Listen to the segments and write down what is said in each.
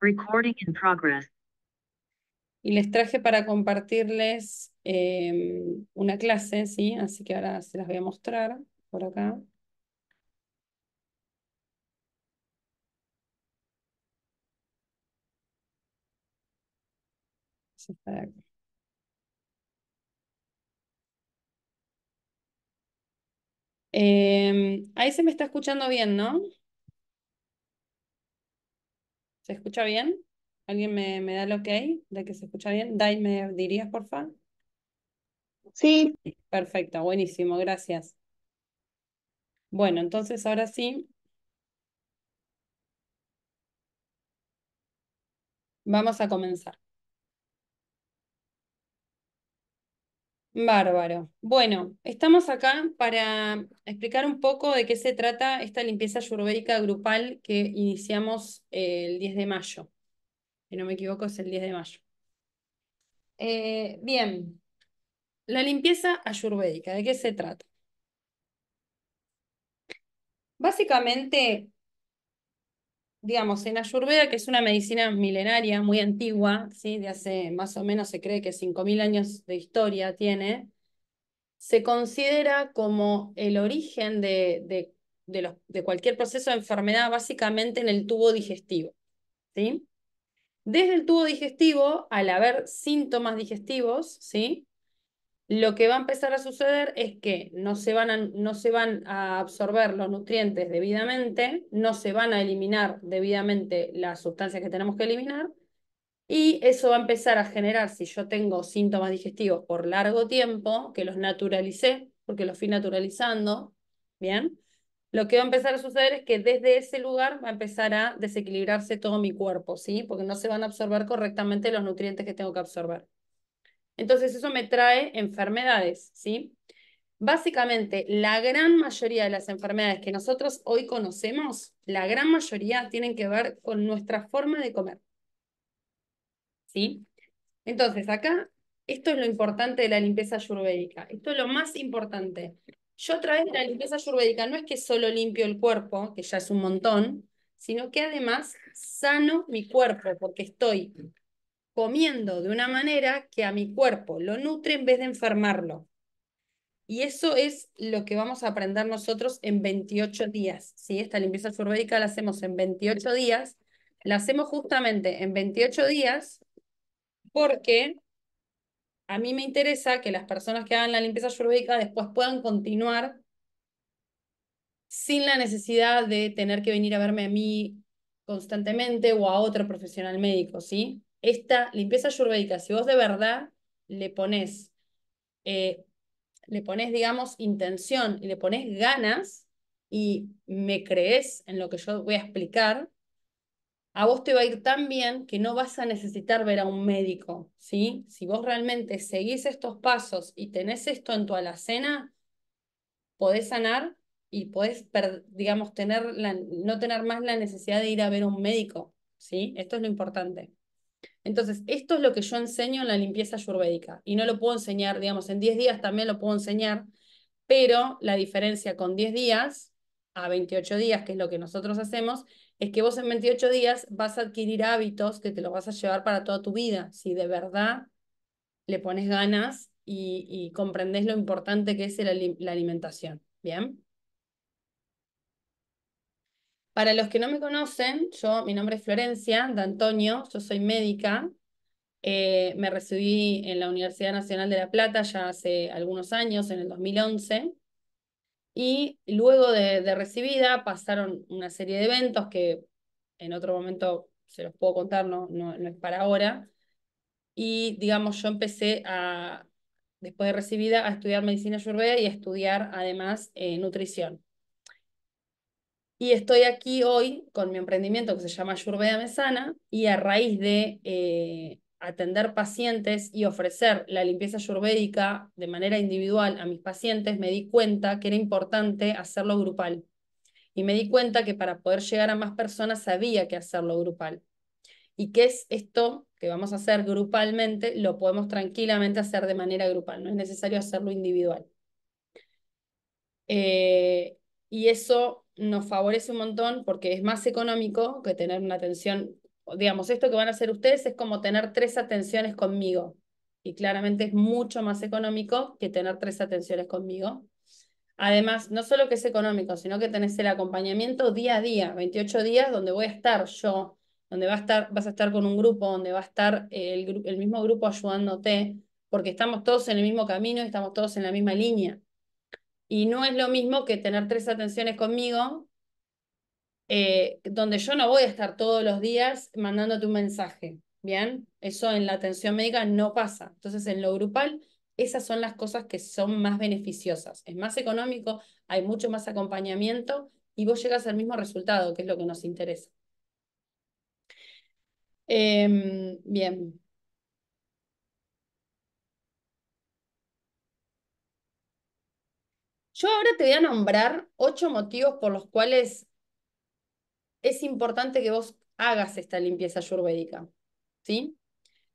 Recording in progress. Y les traje para compartirles em, una clase, ¿sí? Así que ahora se las voy a mostrar por acá. Em, ahí se me está escuchando bien, ¿no? ¿Se escucha bien? ¿Alguien me, me da el ok de que se escucha bien? Dai, ¿me dirías, por favor? Sí. Perfecto, buenísimo, gracias. Bueno, entonces ahora sí. Vamos a comenzar. Bárbaro. Bueno, estamos acá para explicar un poco de qué se trata esta limpieza ayurvédica grupal que iniciamos eh, el 10 de mayo. Si no me equivoco, es el 10 de mayo. Eh, bien, la limpieza ayurvédica, ¿de qué se trata? Básicamente digamos, en Ayurveda, que es una medicina milenaria, muy antigua, ¿sí? de hace más o menos se cree que 5.000 años de historia tiene, se considera como el origen de, de, de, de cualquier proceso de enfermedad básicamente en el tubo digestivo. ¿sí? Desde el tubo digestivo, al haber síntomas digestivos, ¿sí? lo que va a empezar a suceder es que no se van a, no se van a absorber los nutrientes debidamente, no se van a eliminar debidamente las sustancias que tenemos que eliminar, y eso va a empezar a generar, si yo tengo síntomas digestivos por largo tiempo, que los naturalicé, porque los fui naturalizando, ¿bien? Lo que va a empezar a suceder es que desde ese lugar va a empezar a desequilibrarse todo mi cuerpo, ¿sí? Porque no se van a absorber correctamente los nutrientes que tengo que absorber. Entonces eso me trae enfermedades, ¿sí? Básicamente, la gran mayoría de las enfermedades que nosotros hoy conocemos, la gran mayoría tienen que ver con nuestra forma de comer. ¿Sí? Entonces, acá, esto es lo importante de la limpieza ayurvédica. Esto es lo más importante. Yo a través de la limpieza ayurvédica no es que solo limpio el cuerpo, que ya es un montón, sino que además sano mi cuerpo, porque estoy comiendo de una manera que a mi cuerpo lo nutre en vez de enfermarlo. Y eso es lo que vamos a aprender nosotros en 28 días. Esta limpieza ayurvédica la hacemos en 28 días. La hacemos justamente en 28 días porque a mí me interesa que las personas que hagan la limpieza ayurvédica después puedan continuar sin la necesidad de tener que venir a verme a mí constantemente o a otro profesional médico, ¿sí? esta limpieza ayurvédica, si vos de verdad le pones, eh, le pones, digamos, intención y le pones ganas y me crees en lo que yo voy a explicar, a vos te va a ir tan bien que no vas a necesitar ver a un médico, ¿sí? Si vos realmente seguís estos pasos y tenés esto en tu alacena, podés sanar y podés, digamos, tener no tener más la necesidad de ir a ver a un médico, ¿sí? Esto es lo importante. Entonces, esto es lo que yo enseño en la limpieza ayurvédica y no lo puedo enseñar, digamos, en 10 días también lo puedo enseñar, pero la diferencia con 10 días a 28 días, que es lo que nosotros hacemos, es que vos en 28 días vas a adquirir hábitos que te los vas a llevar para toda tu vida, si de verdad le pones ganas y, comprendes comprendés lo importante que es la, la alimentación. ¿Bien? Para los que no me conocen, yo, mi nombre es Florencia D'Antonio, yo soy médica, eh, me recibí en la Universidad Nacional de La Plata ya hace algunos años, en el 2011, y luego de, recibida pasaron una serie de eventos que en otro momento se los puedo contar, no, no, es para ahora, y digamos, yo empecé a, después de recibida, a estudiar medicina ayurveda y a estudiar además eh, nutrición. Y estoy aquí hoy con mi emprendimiento que se llama Ayurveda Mesana y a raíz de eh, atender pacientes y ofrecer la limpieza ayurvédica de manera individual a mis pacientes, me di cuenta que era importante hacerlo grupal. Y me di cuenta que para poder llegar a más personas había que hacerlo grupal. Y qué es esto que vamos a hacer grupalmente, lo podemos tranquilamente hacer de manera grupal, no es necesario hacerlo individual. Eh, y eso nos favorece un montón porque es más económico que tener una atención, digamos, esto que van a hacer ustedes es como tener tres atenciones conmigo. Y claramente es mucho más económico que tener tres atenciones conmigo. Además, no solo que es económico, sino que tenés el acompañamiento día a día, 28 días donde voy a estar yo, donde va a estar, vas a estar con un grupo, donde va a estar el, el mismo grupo ayudándote, porque estamos todos en el mismo camino y estamos todos en la misma línea. Y no es lo mismo que tener tres atenciones conmigo, eh, donde yo no voy a estar todos los días mandándote un mensaje. Bien, eso en la atención médica no pasa. Entonces, en lo grupal, esas son las cosas que son más beneficiosas. Es más económico, hay mucho más acompañamiento y vos llegas al mismo resultado, que es lo que nos interesa. Em, bien. Yo ahora te voy a nombrar ocho motivos por los cuales es importante que vos hagas esta limpieza ayurvédica. ¿sí?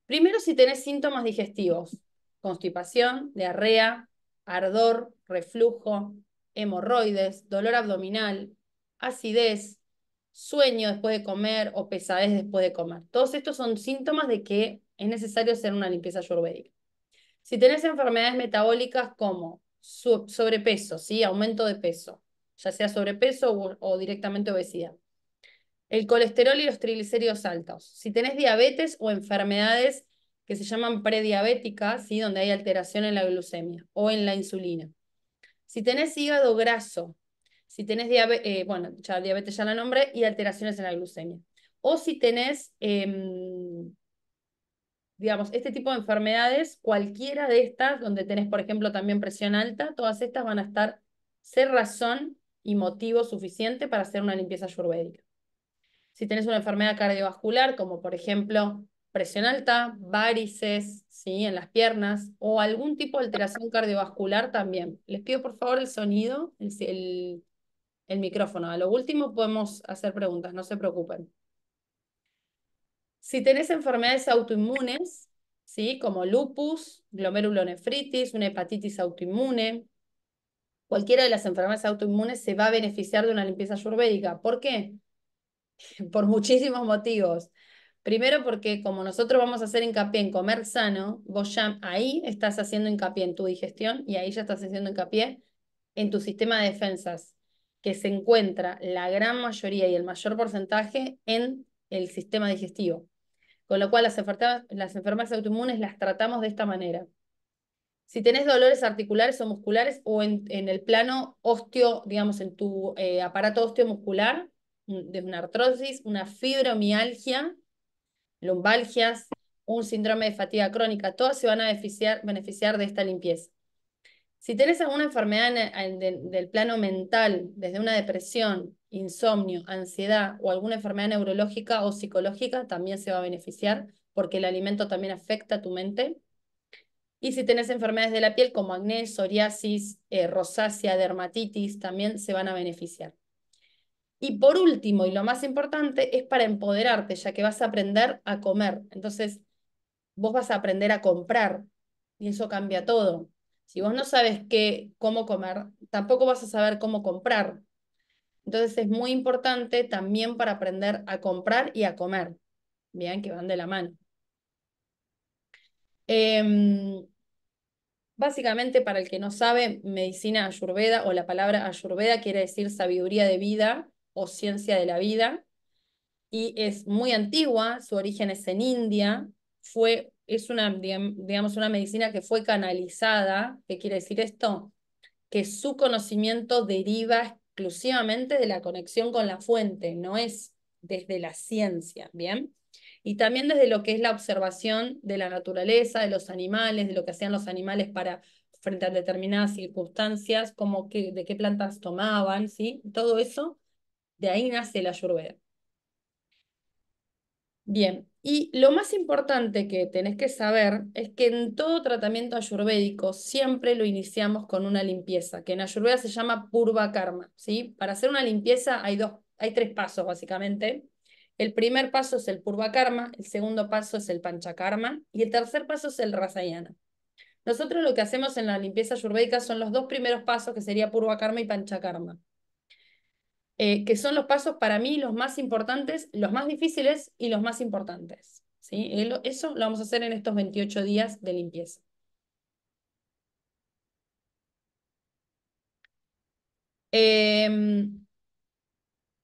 Primero, si tenés síntomas digestivos, constipación, diarrea, ardor, reflujo, hemorroides, dolor abdominal, acidez, sueño después de comer o pesadez después de comer. Todos estos son síntomas de que es necesario hacer una limpieza ayurvédica. Si tenés enfermedades metabólicas como sobrepeso, ¿sí? aumento de peso, ya sea sobrepeso o, directamente obesidad. El colesterol y los triglicéridos altos. Si tenés diabetes o enfermedades que se llaman prediabéticas, ¿sí? donde hay alteración en la glucemia o en la insulina. Si tenés hígado graso, si tenés diabetes, eh, bueno, ya diabetes ya la nombré, y alteraciones en la glucemia. O si tenés em, digamos, este tipo de enfermedades, cualquiera de estas, donde tenés, por ejemplo, también presión alta, todas estas van a estar, ser razón y motivo suficiente para hacer una limpieza ayurvédica. Si tenés una enfermedad cardiovascular, como por ejemplo presión alta, varices, ¿sí? en las piernas, o algún tipo de alteración cardiovascular también. Les pido por favor el sonido, el micrófono. A lo último podemos hacer preguntas, no se preocupen. Si tenés enfermedades autoinmunes, ¿sí? como lupus, glomerulonefritis, una hepatitis autoinmune, cualquiera de las enfermedades autoinmunes se va a beneficiar de una limpieza ayurvédica. ¿Por qué? Por muchísimos motivos. Primero porque como nosotros vamos a hacer hincapié en comer sano, vos ya ahí estás haciendo hincapié en tu digestión y ahí ya estás haciendo hincapié en tu sistema de defensas, que se encuentra la gran mayoría y el mayor porcentaje en el sistema digestivo. Con lo cual, las, enfermedades autoinmunes las tratamos de esta manera. Si tenés dolores articulares o musculares o en, el plano osteo, digamos, en tu eh, aparato osteomuscular, de una artrosis, una fibromialgia, lumbalgias, un síndrome de fatiga crónica, todas se van a beneficiar de esta limpieza. Si tenés alguna enfermedad del plano mental, desde una depresión, insomnio, ansiedad o alguna enfermedad neurológica o psicológica, también se va a beneficiar porque el alimento también afecta a tu mente. Y si tenés enfermedades de la piel como acné, psoriasis, eh, rosácea, dermatitis, también se van a beneficiar. Y por último, y lo más importante, es para empoderarte, ya que vas a aprender a comer. Entonces, vos vas a aprender a comprar y eso cambia todo. Si vos no sabes qué, cómo comer, tampoco vas a saber cómo comprar. Entonces es muy importante también para aprender a comprar y a comer. Bien, que van de la mano. Em, básicamente, para el que no sabe, medicina ayurveda o la palabra ayurveda quiere decir sabiduría de vida o ciencia de la vida. Y es muy antigua, su origen es en India, fue es una, digamos, una medicina que fue canalizada. ¿Qué quiere decir esto? Que su conocimiento deriva exclusivamente de la conexión con la fuente, no es desde la ciencia, ¿bien? Y también desde lo que es la observación de la naturaleza, de los animales, de lo que hacían los animales para frente a determinadas circunstancias, como que, de qué plantas tomaban, ¿sí? Todo eso, de ahí nace la ayurveda. Bien, y lo más importante que tenés que saber es que en todo tratamiento ayurvédico siempre lo iniciamos con una limpieza, que en ayurveda se llama purva karma. ¿sí? Para hacer una limpieza hay, dos, hay tres pasos básicamente. El primer paso es el purva karma, el segundo paso es el panchakarma y el tercer paso es el rasayana. Nosotros lo que hacemos en la limpieza ayurvédica son los dos primeros pasos que sería purva karma y panchakarma. Eh, que son los pasos para mí los más importantes, los más difíciles y los más importantes. ¿sí? Eso lo vamos a hacer en estos 28 días de limpieza. Em,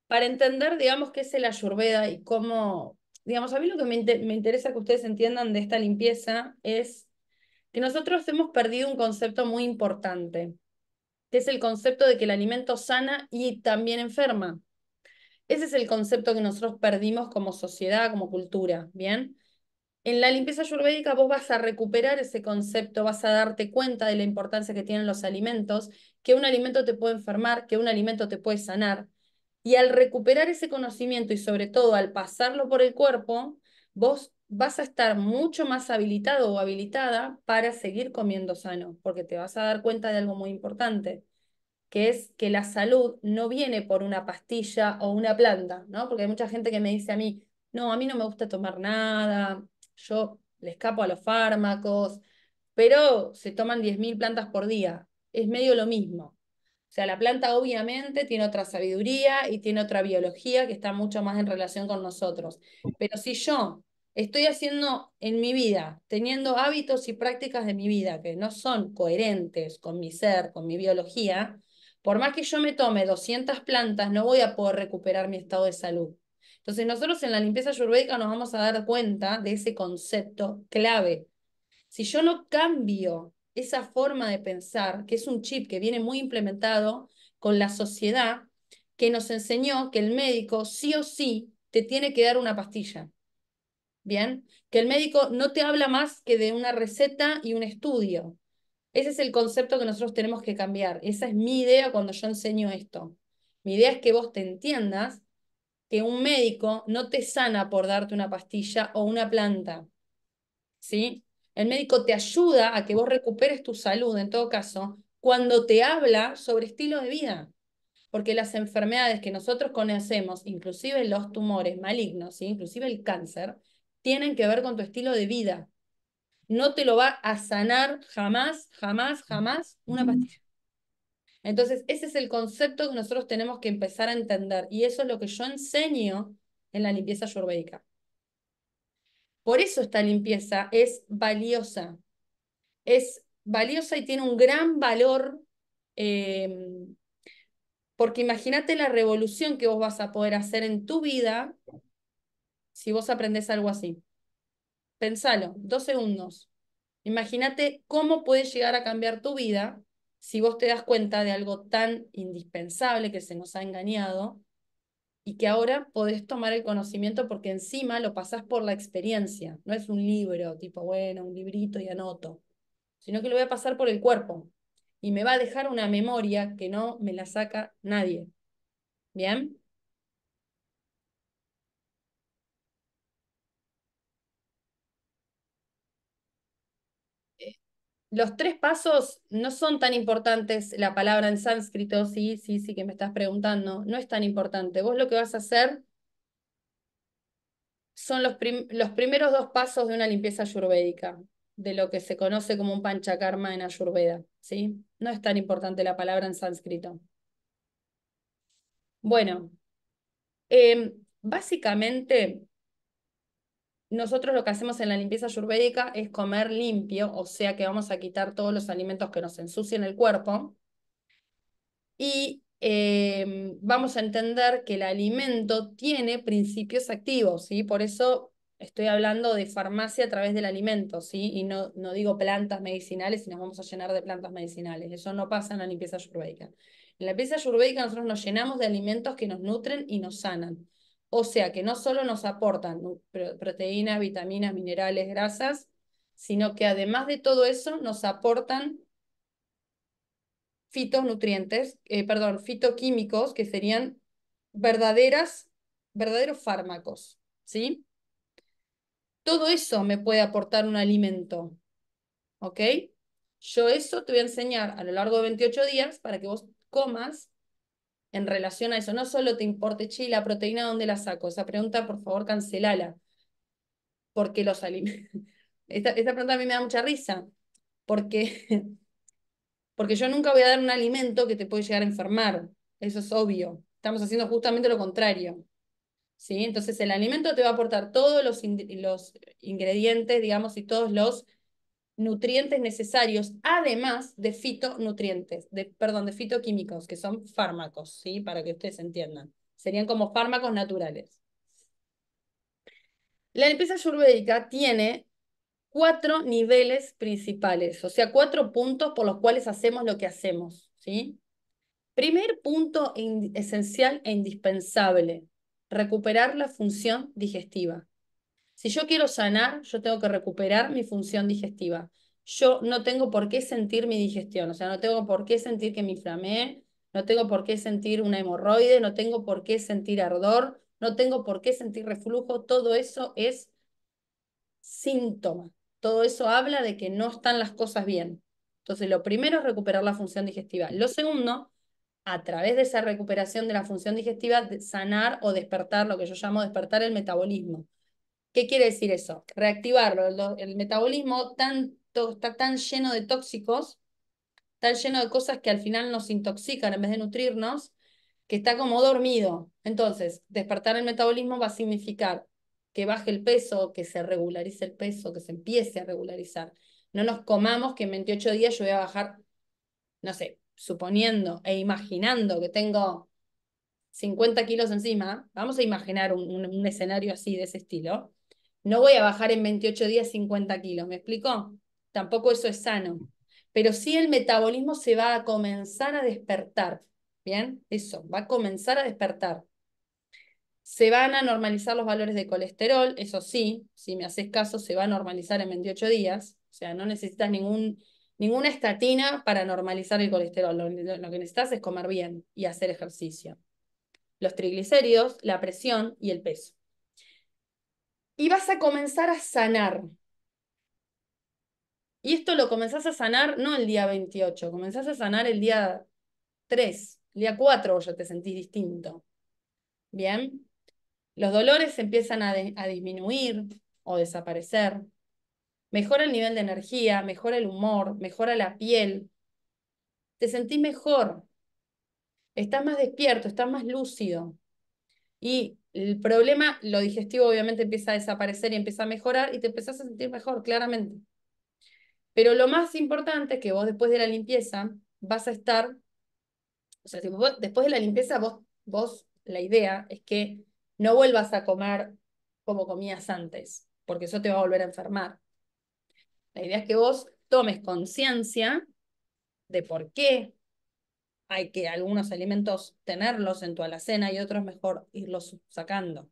para entender, digamos, qué es el ayurveda y cómo, digamos, a mí lo que me interesa que ustedes entiendan de esta limpieza es que nosotros hemos perdido un concepto muy importante que es el concepto de que el alimento sana y también enferma. Ese es el concepto que nosotros perdimos como sociedad, como cultura, ¿bien? En la limpieza ayurvédica vos vas a recuperar ese concepto, vas a darte cuenta de la importancia que tienen los alimentos, que un alimento te puede enfermar, que un alimento te puede sanar. Y al recuperar ese conocimiento y sobre todo al pasarlo por el cuerpo, vos vas a estar mucho más habilitado o habilitada para seguir comiendo sano, porque te vas a dar cuenta de algo muy importante, que es que la salud no viene por una pastilla o una planta, ¿no? Porque hay mucha gente que me dice a mí, no, a mí no me gusta tomar nada, yo le escapo a los fármacos, pero se toman 10.000 plantas por día, es medio lo mismo. O sea, la planta obviamente tiene otra sabiduría y tiene otra biología que está mucho más en relación con nosotros. Pero si yo estoy haciendo en mi vida, teniendo hábitos y prácticas de mi vida que no son coherentes con mi ser, con mi biología, por más que yo me tome 200 plantas, no voy a poder recuperar mi estado de salud. Entonces nosotros en la limpieza ayurvédica nos vamos a dar cuenta de ese concepto clave. Si yo no cambio esa forma de pensar, que es un chip que viene muy implementado con la sociedad, que nos enseñó que el médico sí o sí te tiene que dar una pastilla ¿bien? Que el médico no te habla más que de una receta y un estudio. Ese es el concepto que nosotros tenemos que cambiar. Esa es mi idea cuando yo enseño esto. Mi idea es que vos te entiendas que un médico no te sana por darte una pastilla o una planta. ¿Sí? El médico te ayuda a que vos recuperes tu salud, en todo caso, cuando te habla sobre estilo de vida. Porque las enfermedades que nosotros conocemos, inclusive los tumores malignos, inclusive el cáncer, tienen que ver con tu estilo de vida. No te lo va a sanar jamás, jamás, jamás una pastilla. Entonces, ese es el concepto que nosotros tenemos que empezar a entender y eso es lo que yo enseño en la limpieza ayurvédica. Por eso esta limpieza es valiosa. Es valiosa y tiene un gran valor em, porque imagínate la revolución que vos vas a poder hacer en tu vida si vos aprendés algo así. Pensalo, dos segundos. Imagínate cómo puede llegar a cambiar tu vida si vos te das cuenta de algo tan indispensable que se nos ha engañado y que ahora podés tomar el conocimiento porque encima lo pasás por la experiencia. No es un libro tipo, bueno, un librito y anoto, sino que lo voy a pasar por el cuerpo y me va a dejar una memoria que no me la saca nadie. ¿Bien? los tres pasos no son tan importantes, la palabra en sánscrito, sí, sí, sí que me estás preguntando, no es tan importante. Vos lo que vas a hacer son los, los primeros dos pasos de una limpieza ayurvédica, de lo que se conoce como un panchakarma en ayurveda, ¿sí? No es tan importante la palabra en sánscrito. Bueno, em, básicamente nosotros lo que hacemos en la limpieza ayurvédica es comer limpio, o sea que vamos a quitar todos los alimentos que nos ensucian el cuerpo. Y eh, vamos a entender que el alimento tiene principios activos, Por eso estoy hablando de farmacia a través del alimento, ¿sí? Y no, no digo plantas medicinales y nos vamos a llenar de plantas medicinales. Eso no pasa en la limpieza ayurvédica. En la limpieza ayurvédica nosotros nos llenamos de alimentos que nos nutren y nos sanan. O sea que no solo nos aportan proteínas, vitaminas, minerales, grasas, sino que además de todo eso nos aportan fitonutrientes, eh, perdón, fitoquímicos, que serían verdaderas, verdaderos fármacos, ¿sí? Todo eso me puede aportar un alimento, Yo eso te voy a enseñar a lo largo de 28 días para que vos comas en relación a eso. No solo te importe, Chile, la proteína, ¿dónde la saco? Esa pregunta, por favor, cancelala. Porque los alimentos... Esta, pregunta a mí me da mucha risa, porque, porque yo nunca voy a dar un alimento que te puede llegar a enfermar. Eso es obvio. Estamos haciendo justamente lo contrario. ¿Sí? Entonces el alimento te va a aportar todos los, los ingredientes, digamos, y todos los nutrientes necesarios, además de fitonutrientes, de, perdón, de fitoquímicos, que son fármacos, ¿sí? Para que ustedes entiendan. Serían como fármacos naturales. La limpieza ayurvédica tiene cuatro niveles principales, o sea, cuatro puntos por los cuales hacemos lo que hacemos, ¿sí? Primer punto esencial e indispensable, recuperar la función digestiva. Si yo quiero sanar, yo tengo que recuperar mi función digestiva. Yo no tengo por qué sentir mi digestión, o sea, no tengo por qué sentir que me inflamé, no tengo por qué sentir una hemorroide, no tengo por qué sentir ardor, no tengo por qué sentir reflujo, todo eso es síntoma. Todo eso habla de que no están las cosas bien. Entonces, lo primero es recuperar la función digestiva. Lo segundo, a través de esa recuperación de la función digestiva, sanar o despertar, lo que yo llamo despertar el metabolismo. ¿Qué quiere decir eso? Reactivarlo. El, metabolismo tanto, está tan lleno de tóxicos, tan lleno de cosas que al final nos intoxican en vez de nutrirnos, que está como dormido. Entonces, despertar el metabolismo va a significar que baje el peso, que se regularice el peso, que se empiece a regularizar. No nos comamos que en 28 días yo voy a bajar, no sé, suponiendo e imaginando que tengo 50 kilos encima, vamos a imaginar un escenario así de ese estilo, no voy a bajar en 28 días 50 kilos, ¿me explicó? Tampoco eso es sano. Pero sí el metabolismo se va a comenzar a despertar. ¿Bien? Eso, va a comenzar a despertar. Se van a normalizar los valores de colesterol, eso sí, si me haces caso, se va a normalizar en 28 días. O sea, no necesitas ningún, ninguna estatina para normalizar el colesterol. lo que necesitas es comer bien y hacer ejercicio. Los triglicéridos, la presión y el peso y vas a comenzar a sanar. Y esto lo comenzás a sanar no el día 28, comenzás a sanar el día 3, el día 4 ya te sentís distinto. Bien, los dolores empiezan a, a disminuir o desaparecer. Mejora el nivel de energía, mejora el humor, mejora la piel. Te sentís mejor. Estás más despierto, estás más lúcido. Y el problema, lo digestivo obviamente empieza a desaparecer y empieza a mejorar y te empezás a sentir mejor, claramente. Pero lo más importante es que vos después de la limpieza vas a estar, o sea, después de la limpieza vos, vos, la idea es que no vuelvas a comer como comías antes, porque eso te va a volver a enfermar. La idea es que vos tomes conciencia de por qué hay que algunos alimentos tenerlos en tu alacena y otros mejor irlos sacando.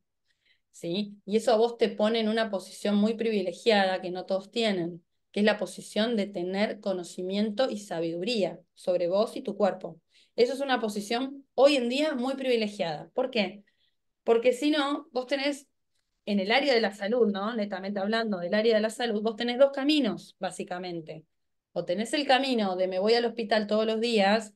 ¿sí? Y eso a vos te pone en una posición muy privilegiada que no todos tienen, que es la posición de tener conocimiento y sabiduría sobre vos y tu cuerpo. Eso es una posición hoy en día muy privilegiada. ¿Por qué? Porque si no, vos tenés en el área de la salud, ¿no? Netamente hablando del área de la salud, vos tenés dos caminos, básicamente. O tenés el camino de me voy al hospital todos los días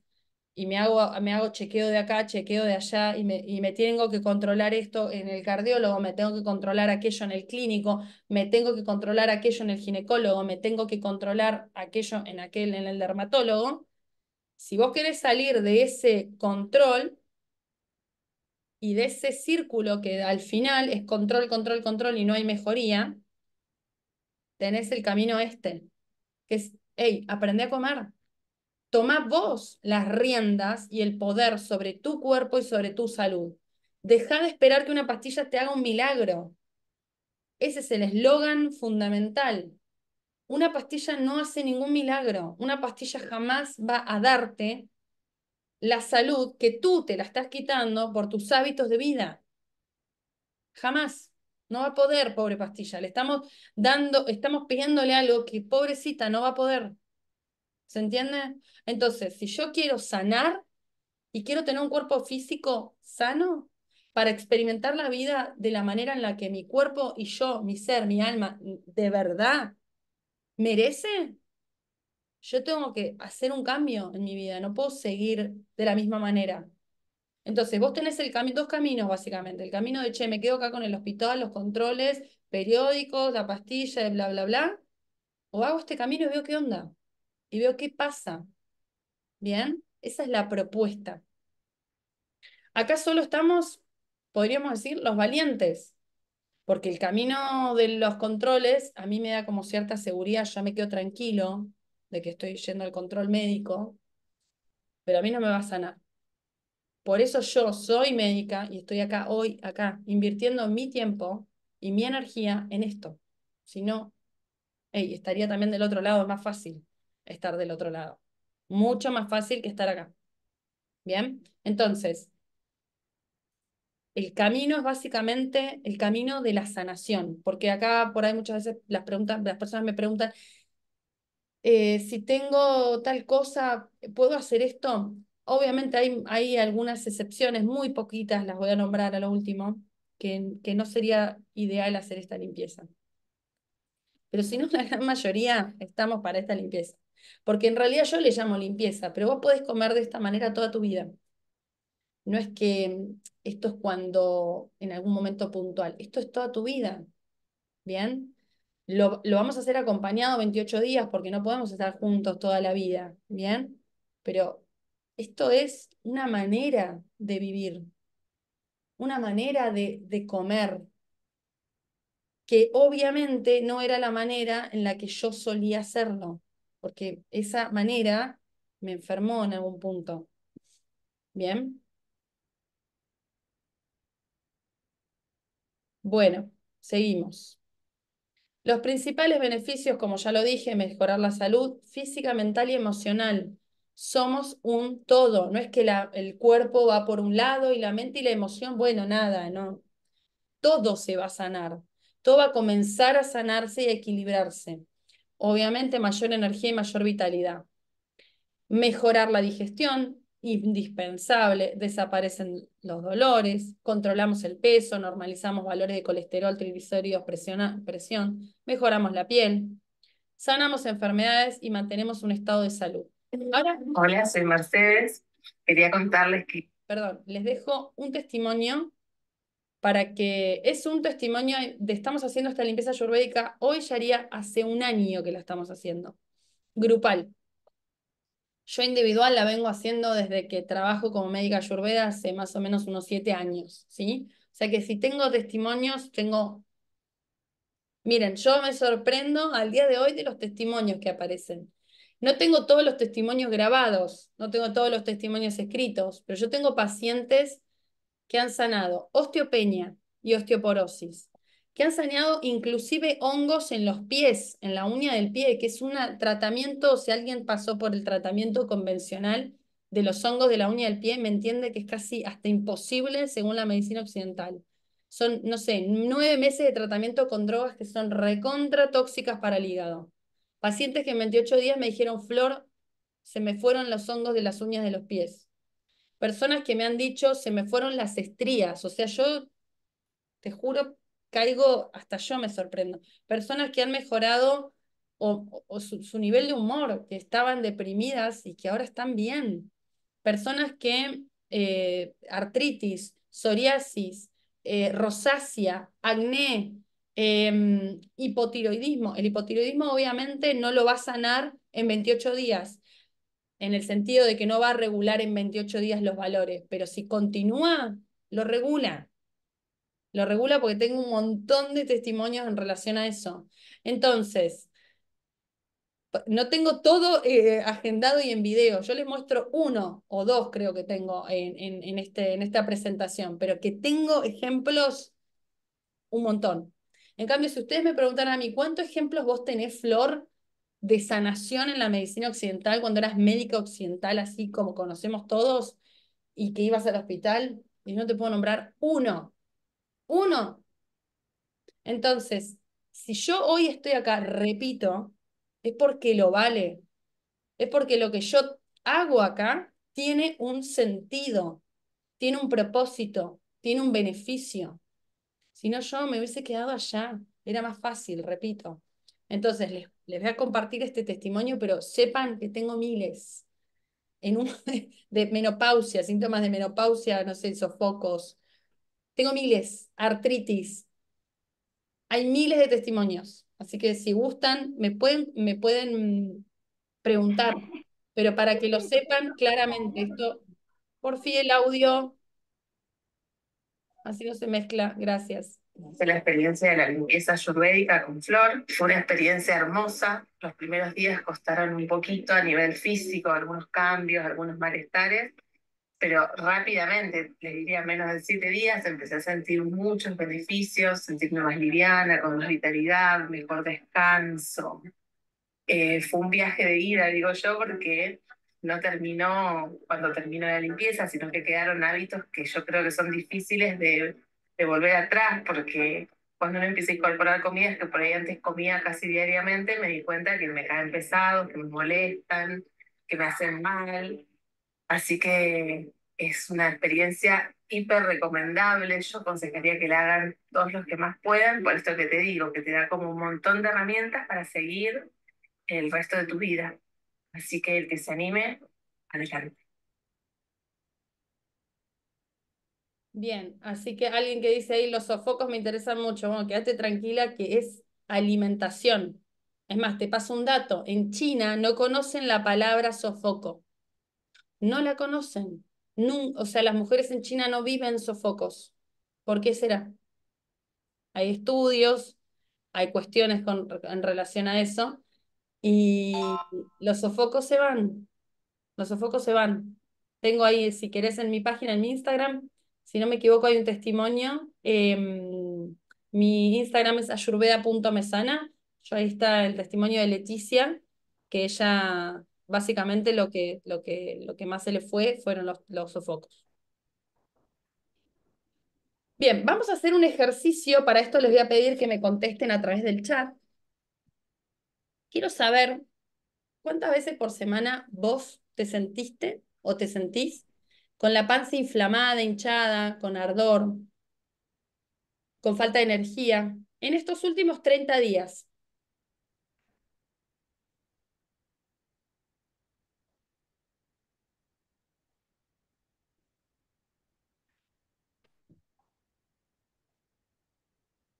y me hago, me hago chequeo de acá, chequeo de allá, y me, y me tengo que controlar esto en el cardiólogo, me tengo que controlar aquello en el clínico, me tengo que controlar aquello en el ginecólogo, me tengo que controlar aquello en aquel, en el dermatólogo. Si vos querés salir de ese control y de ese círculo que al final es control, control, control y no hay mejoría, tenés el camino este, que es, hey, aprende a comer, Toma vos las riendas y el poder sobre tu cuerpo y sobre tu salud. Deja de esperar que una pastilla te haga un milagro. Ese es el eslogan fundamental. Una pastilla no hace ningún milagro. Una pastilla jamás va a darte la salud que tú te la estás quitando por tus hábitos de vida. Jamás. No va a poder, pobre pastilla. Le estamos dando, estamos pidiéndole algo que pobrecita no va a poder. ¿Se entiende? Entonces, si yo quiero sanar y quiero tener un cuerpo físico sano para experimentar la vida de la manera en la que mi cuerpo y yo, mi ser, mi alma, de verdad merece, yo tengo que hacer un cambio en mi vida, no puedo seguir de la misma manera. Entonces, vos tenés el camino dos caminos, básicamente. El camino de, che, me quedo acá con el hospital, los controles, periódicos, la pastilla, bla, bla, bla. O hago este camino y veo qué onda y veo qué pasa. ¿Bien? Esa es la propuesta. Acá solo estamos, podríamos decir, los valientes, porque el camino de los controles a mí me da como cierta seguridad, ya me quedo tranquilo de que estoy yendo al control médico, pero a mí no me va a sanar. Por eso yo soy médica y estoy acá hoy, acá, invirtiendo mi tiempo y mi energía en esto. Si no, estaría también del otro lado, es más fácil estar del otro lado. Mucho más fácil que estar acá. Bien, entonces, el camino es básicamente el camino de la sanación, porque acá por ahí muchas veces las, preguntas, las personas me preguntan, eh, si tengo tal cosa, ¿puedo hacer esto? Obviamente hay, hay algunas excepciones, muy poquitas, las voy a nombrar a lo último, que, que no sería ideal hacer esta limpieza. Pero si no, la gran mayoría estamos para esta limpieza. Porque en realidad yo le llamo limpieza, pero vos podés comer de esta manera toda tu vida. No es que esto es cuando, en algún momento puntual, esto es toda tu vida. ¿Bien? Lo, vamos a hacer acompañado 28 días porque no podemos estar juntos toda la vida. ¿Bien? Pero esto es una manera de vivir, una manera de, de, comer, que obviamente no era la manera en la que yo solía hacerlo porque esa manera me enfermó en algún punto. ¿Bien? Bueno, seguimos. Los principales beneficios, como ya lo dije, mejorar la salud física, mental y emocional. Somos un todo, no es que el cuerpo va por un lado y la mente y la emoción, bueno, nada, no. Todo se va a sanar, todo va a comenzar a sanarse y a equilibrarse obviamente mayor energía y mayor vitalidad. Mejorar la digestión, indispensable, desaparecen los dolores, controlamos el peso, normalizamos valores de colesterol, triglicéridos, presión, mejoramos la piel, sanamos enfermedades y mantenemos un estado de salud. Hola, soy Mercedes. Quería contarles que... Perdón, les dejo un testimonio para que es un testimonio de estamos haciendo esta limpieza ayurvédica, hoy ya haría hace un año que la estamos haciendo, grupal. Yo individual la vengo haciendo desde que trabajo como médica ayurveda hace más o menos unos siete años, ¿sí? O sea que si tengo testimonios, tengo... Miren, yo me sorprendo al día de hoy de los testimonios que aparecen. No tengo todos los testimonios grabados, no tengo todos los testimonios escritos, pero yo tengo pacientes que han sanado osteopenia y osteoporosis, que han saneado inclusive hongos en los pies, en la uña del pie, que es un tratamiento, si alguien pasó por el tratamiento convencional de los hongos de la uña del pie, me entiende que es casi hasta imposible según la medicina occidental. Son, no sé, nueve meses de tratamiento con drogas que son recontra tóxicas para el hígado. Pacientes que en 28 días me dijeron, Flor, se me fueron los hongos de las uñas de los pies personas que me han dicho, se me fueron las estrías, o sea, yo te juro, caigo, hasta yo me sorprendo, personas que han mejorado o, su, nivel de humor, que estaban deprimidas y que ahora están bien, personas que eh, artritis, psoriasis, eh, rosácea, acné, em, hipotiroidismo. El hipotiroidismo obviamente no lo va a sanar en 28 días, en el sentido de que no va a regular en 28 días los valores, pero si continúa, lo regula. Lo regula porque tengo un montón de testimonios en relación a eso. Entonces, no tengo todo eh, agendado y en video. Yo les muestro uno o dos, creo que tengo en, en, este, en esta presentación, pero que tengo ejemplos un montón. En cambio, si ustedes me preguntan a mí, ¿cuántos ejemplos vos tenés, Flor, de sanación en la medicina occidental cuando eras médica occidental, así como conocemos todos, y que ibas al hospital? Y no te puedo nombrar uno. Uno. Entonces, si yo hoy estoy acá, repito, es porque lo vale. Es porque lo que yo hago acá tiene un sentido, tiene un propósito, tiene un beneficio. Si no, yo me hubiese quedado allá. Era más fácil, repito. Entonces, les, voy a compartir este testimonio, pero sepan que tengo miles en un, de menopausia, síntomas de menopausia, no sé, sofocos. Tengo miles, artritis. Hay miles de testimonios. Así que si gustan, me pueden, me pueden preguntar, pero para que lo sepan claramente esto, por fin el audio, así no se mezcla, gracias. Hice la experiencia de la limpieza ayurvédica con Flor. Fue una experiencia hermosa. Los primeros días costaron un poquito a nivel físico, algunos cambios, algunos malestares, pero rápidamente, les diría menos de siete días, empecé a sentir muchos beneficios, sentirme más liviana, con más vitalidad, mejor descanso. Eh, fue un viaje de ida, digo yo, porque no terminó cuando terminó la limpieza, sino que quedaron hábitos que yo creo que son difíciles de de volver atrás, porque cuando me empecé a incorporar comidas que por ahí antes comía casi diariamente, me di cuenta que me caen pesados, que me molestan, que me hacen mal. Así que es una experiencia hiper recomendable. Yo aconsejaría que la hagan todos los que más puedan, por esto que te digo, que te da como un montón de herramientas para seguir el resto de tu vida. Así que el que se anime, adelante. Bien, así que alguien que dice ahí, los sofocos me interesan mucho, bueno, quédate tranquila que es alimentación. Es más, te paso un dato, en China no conocen la palabra sofoco, no la conocen. o sea, las mujeres en China no viven sofocos. ¿Por qué será? Hay estudios, hay cuestiones con, en relación a eso, y los sofocos se van, los sofocos se van. Tengo ahí, si querés, en mi página, en mi Instagram, si no me equivoco, hay un testimonio. Em, mi Instagram es ayurveda.mesana. Yo ahí está el testimonio de Leticia, que ella básicamente lo que, lo que, lo que más se le fue fueron los, los sofocos. Bien, vamos a hacer un ejercicio. Para esto les voy a pedir que me contesten a través del chat. Quiero saber cuántas veces por semana vos te sentiste o te sentís con la panza inflamada, hinchada, con ardor, con falta de energía, en estos últimos 30 días.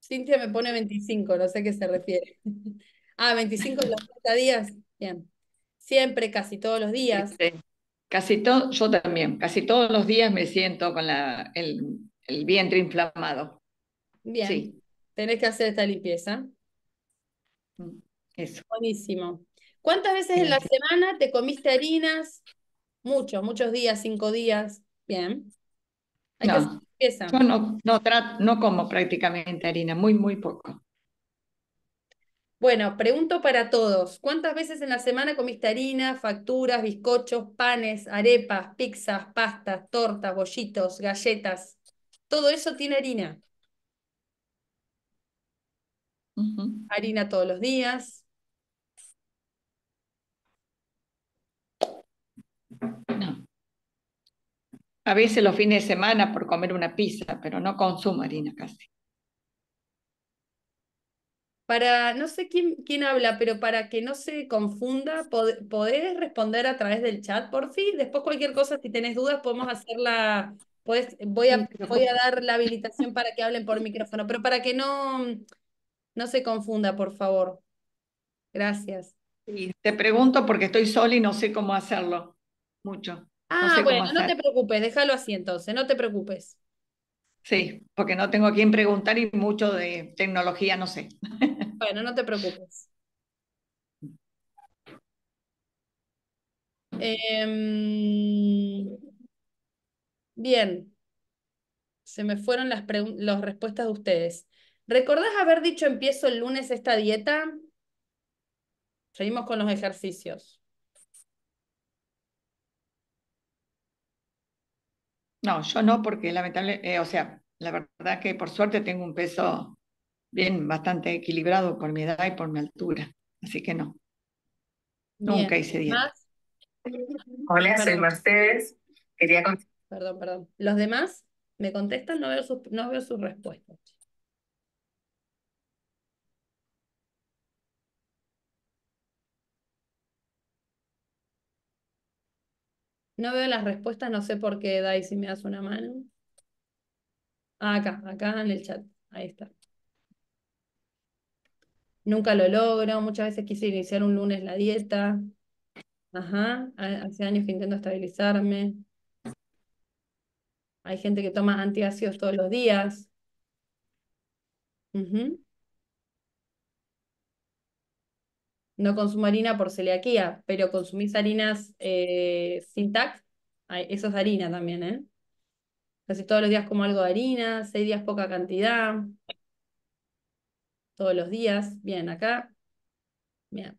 Cintia me pone 25, no sé a qué se refiere. ah, 25 en los 30 días. Bien. Siempre, casi todos los días. sí. Casi todo, yo también, casi todos los días me siento con el, vientre inflamado. Bien. Tenés que hacer esta limpieza. Mm, eso. Buenísimo. ¿Cuántas veces en la semana te comiste harinas? Muchos, muchos días, cinco días. Bien. Yo no, no como prácticamente harina, muy, muy poco. Bueno, pregunto para todos, ¿cuántas veces en la semana comiste harina, facturas, bizcochos, panes, arepas, pizzas, pastas, tortas, bollitos, galletas? Todo eso tiene harina. Harina todos los días. No. A veces los fines de semana por comer una pizza, pero no consumo harina casi para, no sé quién, quién habla, pero para que no se confunda, podés responder a través del chat, por fin. Después cualquier cosa, si tenés dudas, podemos hacerla, voy, a, voy a dar la habilitación para que hablen por micrófono, pero para que no, no se confunda, por favor. Gracias. Sí, te pregunto porque estoy sola y no sé cómo hacerlo. Mucho. Ah, bueno, no te preocupes, déjalo así entonces, no te preocupes. Sí, porque no tengo a quién preguntar y mucho de tecnología no sé. Bueno, no te preocupes. Em, bien, se me fueron las, las respuestas de ustedes. ¿Recordás haber dicho empiezo el lunes esta dieta? Seguimos con los ejercicios. No, yo no, porque lamentablemente, eh, o sea, la verdad que por suerte tengo un peso bien bastante equilibrado por mi edad y por mi altura, así que no. Nunca hice dieta. Hola, soy Mercedes. Quería Perdón, perdón. ¿Los demás me contestan? No veo sus, no veo sus respuestas. No veo las respuestas, no sé por qué, Dai, si me das una mano. Ah, acá, acá en el chat, ahí está. Nunca lo logro, muchas veces quise iniciar un lunes la dieta. Ajá, hace años que intento estabilizarme. Hay gente que toma antiácidos todos los días. Mhm. no consumo harina por celiaquía, pero consumís harinas eh, sin TAC, eso es harina también, ¿eh? Casi todos los días como algo de harina, seis días poca cantidad, todos los días, bien, acá, bien,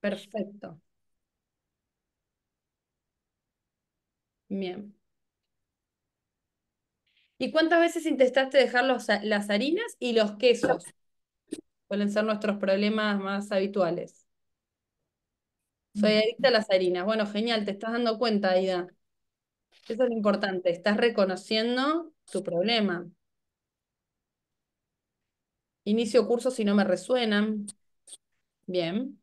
perfecto. Bien. ¿Y cuántas veces intentaste dejar las harinas y los quesos? Suelen ser nuestros problemas más habituales. Soy mm. adicta a las harinas. Bueno, genial, te estás dando cuenta, Aida. Eso es lo importante, estás reconociendo tu problema. Inicio curso si no me resuenan. Bien.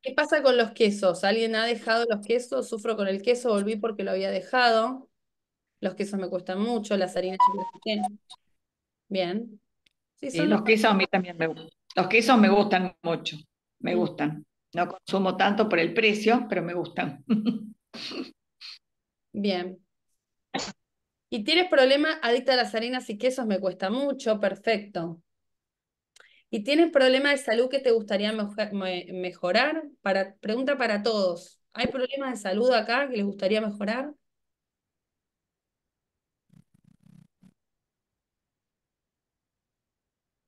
¿Qué pasa con los quesos? ¿Alguien ha dejado los quesos? ¿Sufro con el queso? ¿Volví porque lo había dejado? Los quesos me cuestan mucho, las harinas y Bien. Sí, eh, los, quesos a mí también me gustan. Los quesos me gustan mucho, me mm. gustan. No consumo tanto por el precio, pero me gustan. Bien. Y tienes problema adicta a las harinas y quesos, me cuesta mucho, perfecto. Y tienes problema de salud que te gustaría mejorar, para, pregunta para todos. ¿Hay problemas de salud acá que les gustaría mejorar?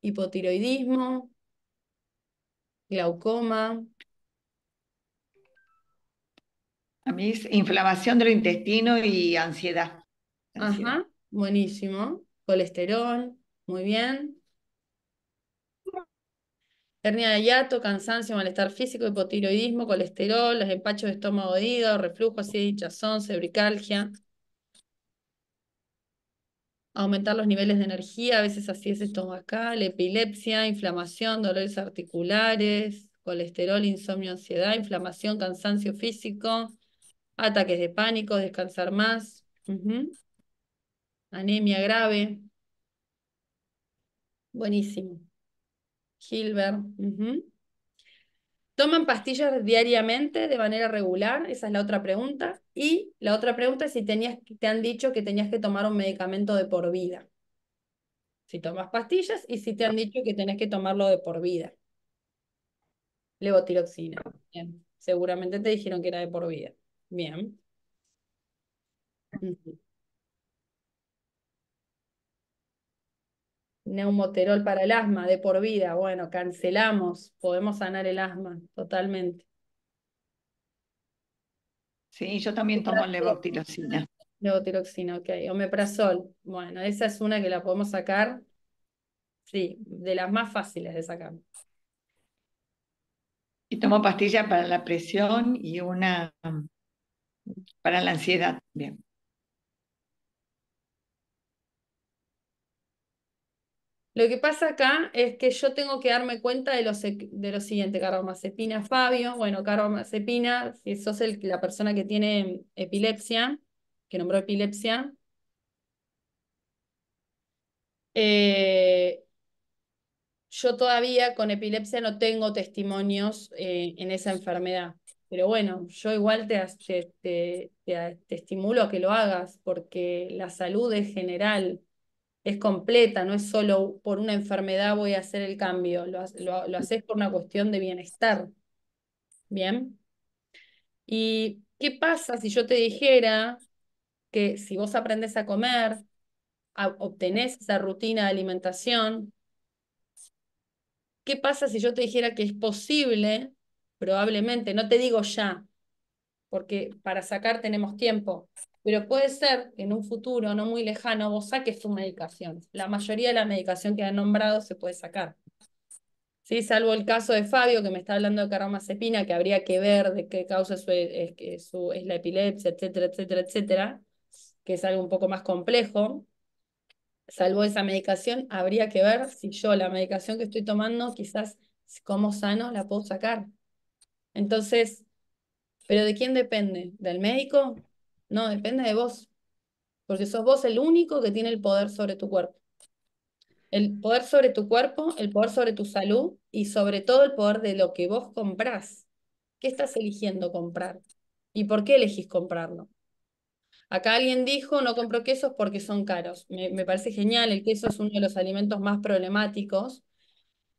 hipotiroidismo, glaucoma. A inflamación del intestino y ansiedad. Ajá, buenísimo. Colesterol, muy bien. Hernia de hiato, cansancio, malestar físico, hipotiroidismo, colesterol, los empachos de estómago hígado, reflujo, acidez, hinchazón, cebricalgia aumentar los niveles de energía, a veces así es esto la epilepsia, inflamación, dolores articulares, colesterol, insomnio, ansiedad, inflamación, cansancio físico, ataques de pánico, descansar más, anemia grave. Buenísimo. Gilbert. ¿Toman pastillas diariamente de manera regular? Esa es la otra pregunta. Y la otra pregunta es si tenías, te han dicho que tenías que tomar un medicamento de por vida. Si tomas pastillas y si te han dicho que tenés que tomarlo de por vida. Levotiroxina. Bien. Seguramente te dijeron que era de por vida. Bien. neumoterol para el asma de por vida. Bueno, cancelamos, podemos sanar el asma totalmente. Sí, yo también tomo levotiroxina. Levotiroxina, ok. Omeprazol. Bueno, esa es una que la podemos sacar. Sí, de las más fáciles de sacar. Y tomo pastilla para la presión y una para la ansiedad bien Lo que pasa acá es que yo tengo que darme cuenta de lo, de lo siguiente, Carlos Mazepina, Fabio, bueno, Carlos Cepina, si sos el, la persona que tiene epilepsia, que nombró epilepsia, eh, yo todavía con epilepsia no tengo testimonios eh, en esa enfermedad. Pero bueno, yo igual te, te, te, te, estimulo a que lo hagas porque la salud es general es completa, no es solo por una enfermedad voy a hacer el cambio, lo, haces por una cuestión de bienestar. ¿Bien? ¿Y qué pasa si yo te dijera que si vos aprendes a comer, obtenés esa rutina de alimentación, ¿qué pasa si yo te dijera que es posible, probablemente, no te digo ya, porque para sacar tenemos tiempo, pero puede ser que en un futuro no muy lejano vos saques tu medicación. La mayoría de la medicación que han nombrado se puede sacar. ¿sí? Salvo el caso de Fabio, que me está hablando de carbamazepina, que habría que ver de qué causa es, su, es la epilepsia, etcétera, etcétera, etcétera, que es algo un poco más complejo. Salvo esa medicación, habría que ver si yo la medicación que estoy tomando, quizás como sano, la puedo sacar. Entonces, ¿pero de quién depende? ¿Del médico? No, depende de vos. Porque sos vos el único que tiene el poder sobre tu cuerpo. El poder sobre tu cuerpo, el poder sobre tu salud y sobre todo el poder de lo que vos comprás. ¿Qué estás eligiendo comprar? ¿Y por qué elegís comprarlo? Acá alguien dijo, no compro quesos porque son caros. Me, me, parece genial, el queso es uno de los alimentos más problemáticos,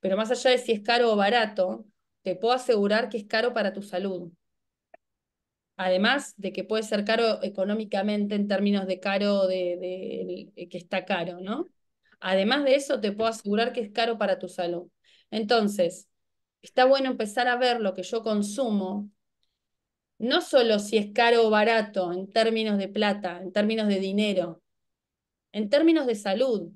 pero más allá de si es caro o barato, te puedo asegurar que es caro para tu salud además de que puede ser caro económicamente en términos de caro, de, de, que está caro, ¿no? Además de eso, te puedo asegurar que es caro para tu salud. Entonces, está bueno empezar a ver lo que yo consumo, no solo si es caro o barato en términos de plata, en términos de dinero, en términos de salud.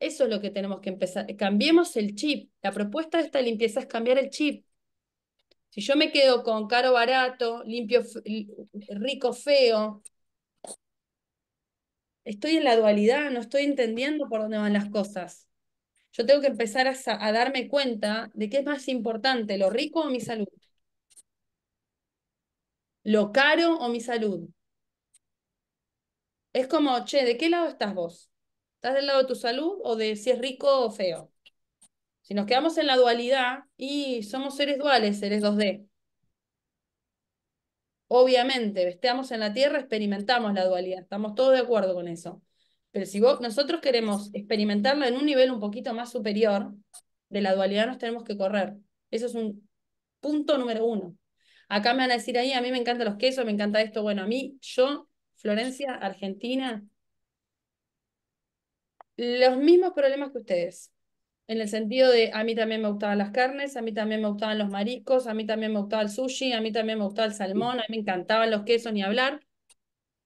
Eso es lo que tenemos que empezar. Cambiemos el chip. La propuesta de esta limpieza es cambiar el chip. Si yo me quedo con caro barato, limpio rico feo, estoy en la dualidad, no estoy entendiendo por dónde van las cosas. Yo tengo que empezar a, a darme cuenta de qué es más importante, lo rico o mi salud. Lo caro o mi salud. Es como, che, ¿de qué lado estás vos? ¿Estás del lado de tu salud o de si es rico o feo? Si nos quedamos en la dualidad, y somos seres duales, seres 2D. Obviamente, estamos en la Tierra, experimentamos la dualidad, estamos todos de acuerdo con eso. Pero si vos, nosotros queremos experimentarla en un nivel un poquito más superior, de la dualidad nos tenemos que correr. Eso es un punto número uno. Acá me van a decir ahí, a mí me encantan los quesos, me encanta esto. Bueno, a mí, yo, Florencia, Argentina, los mismos problemas que ustedes en el sentido de a mí también me gustaban las carnes, a mí también me gustaban los mariscos, a mí también me gustaba el sushi, a mí también me gustaba el salmón, a mí me encantaban los quesos, ni hablar.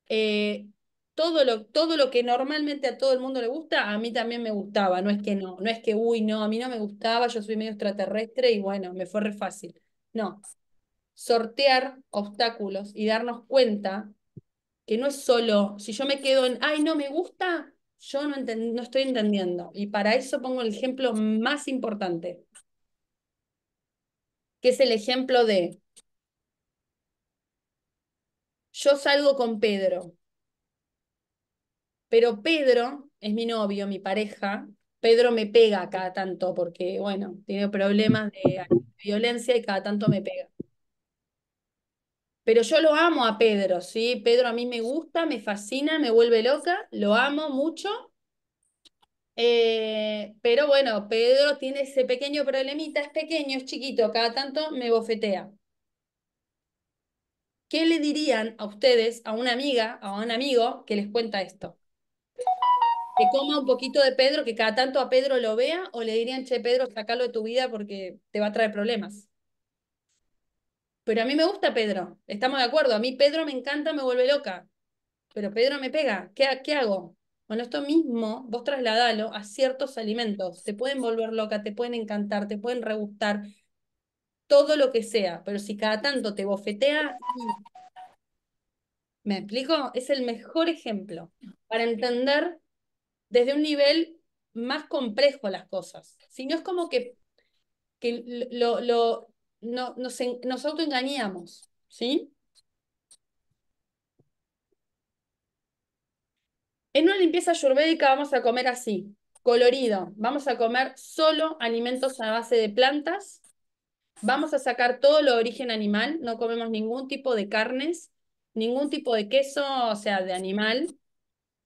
Eh, todo, lo, todo lo que normalmente a todo el mundo le gusta, a mí también me gustaba, no es que no, no es que, uy, no, a mí no me gustaba, yo soy medio extraterrestre y bueno, me fue re fácil. No, sortear obstáculos y darnos cuenta que no es solo, si yo me quedo en, ay, no me gusta, yo no, no estoy entendiendo. Y para eso pongo el ejemplo más importante, que es el ejemplo de, yo salgo con Pedro, pero Pedro es mi novio, mi pareja. Pedro me pega cada tanto porque, bueno, tiene problemas de violencia y cada tanto me pega. Pero yo lo amo a Pedro, ¿sí? Pedro a mí me gusta, me fascina, me vuelve loca, lo amo mucho. Eh, pero bueno, Pedro tiene ese pequeño problemita, es pequeño, es chiquito, cada tanto me bofetea. ¿Qué le dirían a ustedes, a una amiga, a un amigo que les cuenta esto? Que coma un poquito de Pedro, que cada tanto a Pedro lo vea, o le dirían, che, Pedro, sacalo de tu vida porque te va a traer problemas. Pero a mí me gusta Pedro, estamos de acuerdo. A mí Pedro me encanta, me vuelve loca. Pero Pedro me pega, ¿qué, qué hago? Bueno, esto mismo vos trasladalo a ciertos alimentos. Te pueden volver loca, te pueden encantar, te pueden regustar, todo lo que sea. Pero si cada tanto te bofetea, mm. ¿me explico? Es el mejor ejemplo para entender desde un nivel más complejo las cosas. Si no es como que, que lo, lo, no, nos, autoengañamos, ¿sí? En una limpieza ayurvédica vamos a comer así, colorido. Vamos a comer solo alimentos a base de plantas. Vamos a sacar todo lo origen animal. No comemos ningún tipo de carnes, ningún tipo de queso, o sea, de animal.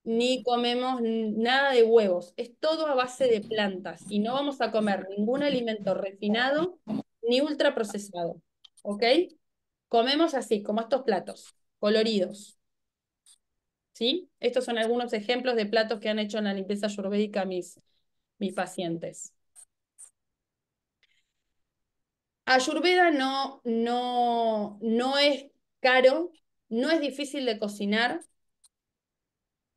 Ni comemos nada de huevos. Es todo a base de plantas. Y no vamos a comer ningún alimento refinado ni procesado, ¿Ok? Comemos así, como estos platos, coloridos. ¿Sí? Estos son algunos ejemplos de platos que han hecho en la limpieza ayurvédica mis, mis pacientes. Ayurveda no, no, no es caro, no es difícil de cocinar,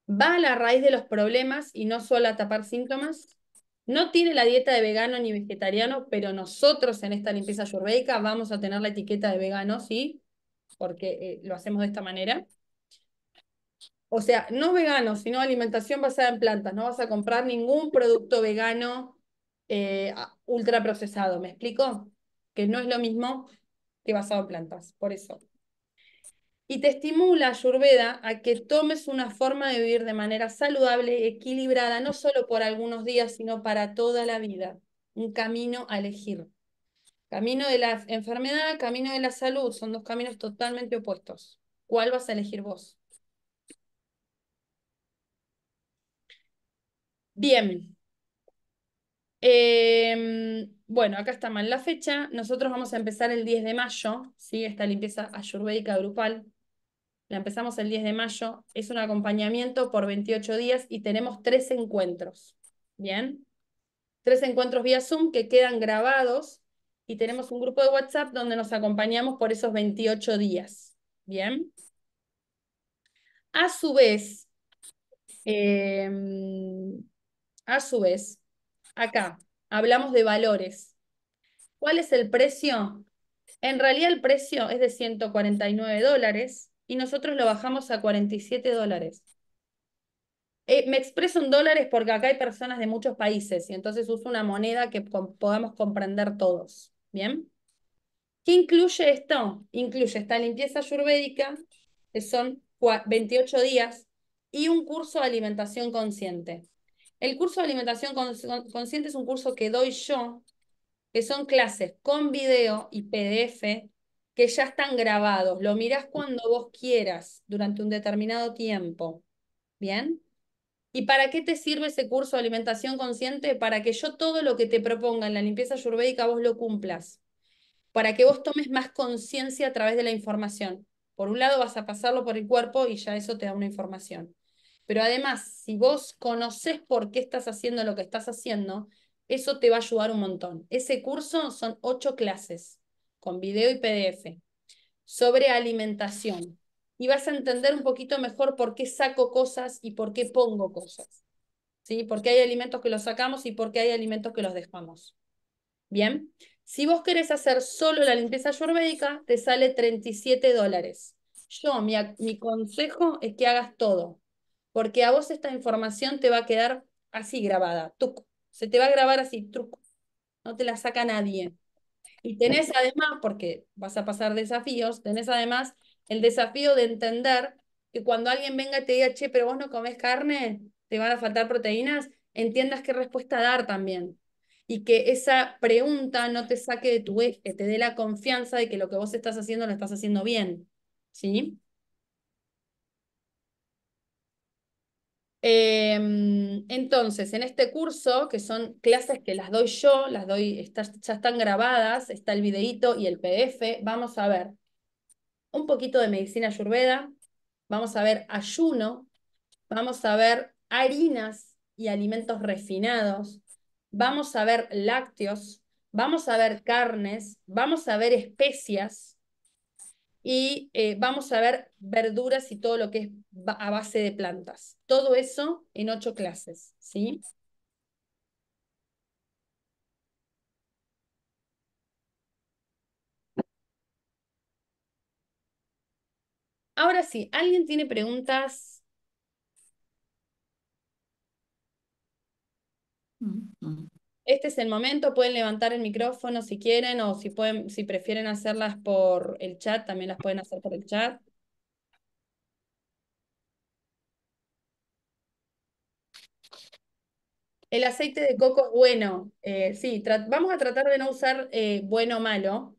va a la raíz de los problemas y no solo a tapar síntomas. No tiene la dieta de vegano ni vegetariano, pero nosotros en esta limpieza ayurvédica vamos a tener la etiqueta de vegano, sí, porque eh, lo hacemos de esta manera. O sea, no vegano, sino alimentación basada en plantas. No vas a comprar ningún producto vegano ultra eh, ultraprocesado, ¿me explico? Que no es lo mismo que basado en plantas, por eso y te estimula Ayurveda a que tomes una forma de vivir de manera saludable, equilibrada, no solo por algunos días, sino para toda la vida. Un camino a elegir. Camino de la enfermedad, camino de la salud, son dos caminos totalmente opuestos. ¿Cuál vas a elegir vos? Bien. Em, bueno, acá está mal la fecha. Nosotros vamos a empezar el 10 de mayo, Sigue esta limpieza ayurvédica grupal la empezamos el 10 de mayo, es un acompañamiento por 28 días y tenemos tres encuentros, ¿bien? Tres encuentros vía Zoom que quedan grabados y tenemos un grupo de WhatsApp donde nos acompañamos por esos 28 días, ¿bien? A su vez, em, a su vez, acá hablamos de valores. ¿Cuál es el precio? En realidad el precio es de 149 dólares, y nosotros lo bajamos a 47 dólares. Eh, me expreso en dólares porque acá hay personas de muchos países y entonces uso una moneda que podamos comprender todos. ¿Bien? ¿Qué incluye esto? Incluye esta limpieza ayurvédica, que son 28 días, y un curso de alimentación consciente. El curso de alimentación consciente es un curso que doy yo, que son clases con video y PDF que ya están grabados. Lo mirás cuando vos quieras, durante un determinado tiempo. ¿Bien? ¿Y para qué te sirve ese curso de alimentación consciente? Para que yo todo lo que te proponga en la limpieza ayurvédica vos lo cumplas. Para que vos tomes más conciencia a través de la información. Por un lado vas a pasarlo por el cuerpo y ya eso te da una información. Pero además, si vos conoces por qué estás haciendo lo que estás haciendo, eso te va a ayudar un montón. Ese curso son ocho clases con video y PDF, sobre alimentación. Y vas a entender un poquito mejor por qué saco cosas y por qué pongo cosas. ¿Sí? Porque hay alimentos que los sacamos y porque hay alimentos que los dejamos. Bien, si vos querés hacer solo la limpieza ayurvédica, te sale 37 dólares. Yo, mi, consejo es que hagas todo, porque a vos esta información te va a quedar así grabada, Se te va a grabar así, truco. No te la saca nadie. Y tenés además, porque vas a pasar desafíos, tenés además el desafío de entender que cuando alguien venga y te diga, che, pero vos no comes carne, te van a faltar proteínas, entiendas qué respuesta dar también. Y que esa pregunta no te saque de tu eje, te dé la confianza de que lo que vos estás haciendo lo estás haciendo bien. ¿Sí? Em, entonces, en este curso, que son clases que las doy yo, las doy, ya están grabadas, está el videíto y el PDF, vamos a ver un poquito de medicina ayurveda, vamos a ver ayuno, vamos a ver harinas y alimentos refinados, vamos a ver lácteos, vamos a ver carnes, vamos a ver especias, y eh, vamos a ver verduras y todo lo que es a base de plantas. Todo eso en ocho clases, ¿sí? Ahora sí, ¿alguien tiene preguntas? Mm, mm este es el momento, pueden levantar el micrófono si quieren o si, pueden, si prefieren hacerlas por el chat, también las pueden hacer por el chat. El aceite de coco es bueno. Eh, sí, vamos a tratar de no usar eh, bueno o malo,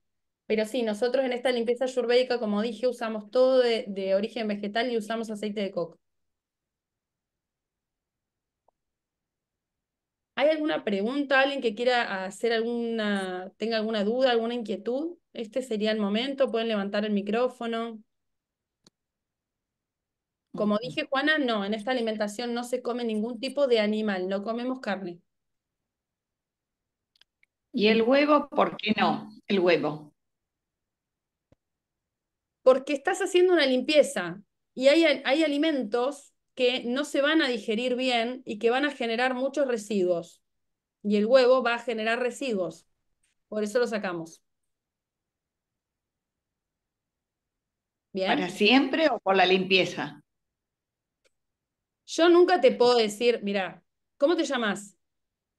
pero sí, nosotros en esta limpieza ayurvédica, como dije, usamos todo de origen vegetal y usamos aceite de coco. ¿Hay alguna pregunta, alguien que quiera hacer alguna, tenga alguna duda, alguna inquietud? Este sería el momento, pueden levantar el micrófono. Como dije, Juana, no, en esta alimentación no se come ningún tipo de animal, no comemos carne. ¿Y el huevo? ¿Por qué no? El huevo. Porque estás haciendo una limpieza y hay, hay alimentos que no se van a digerir bien y que van a generar muchos residuos. Y el huevo va a generar residuos. Por eso lo sacamos. ¿Bien? ¿Para siempre o por la limpieza? Yo nunca te puedo decir, mira, ¿cómo te llamas?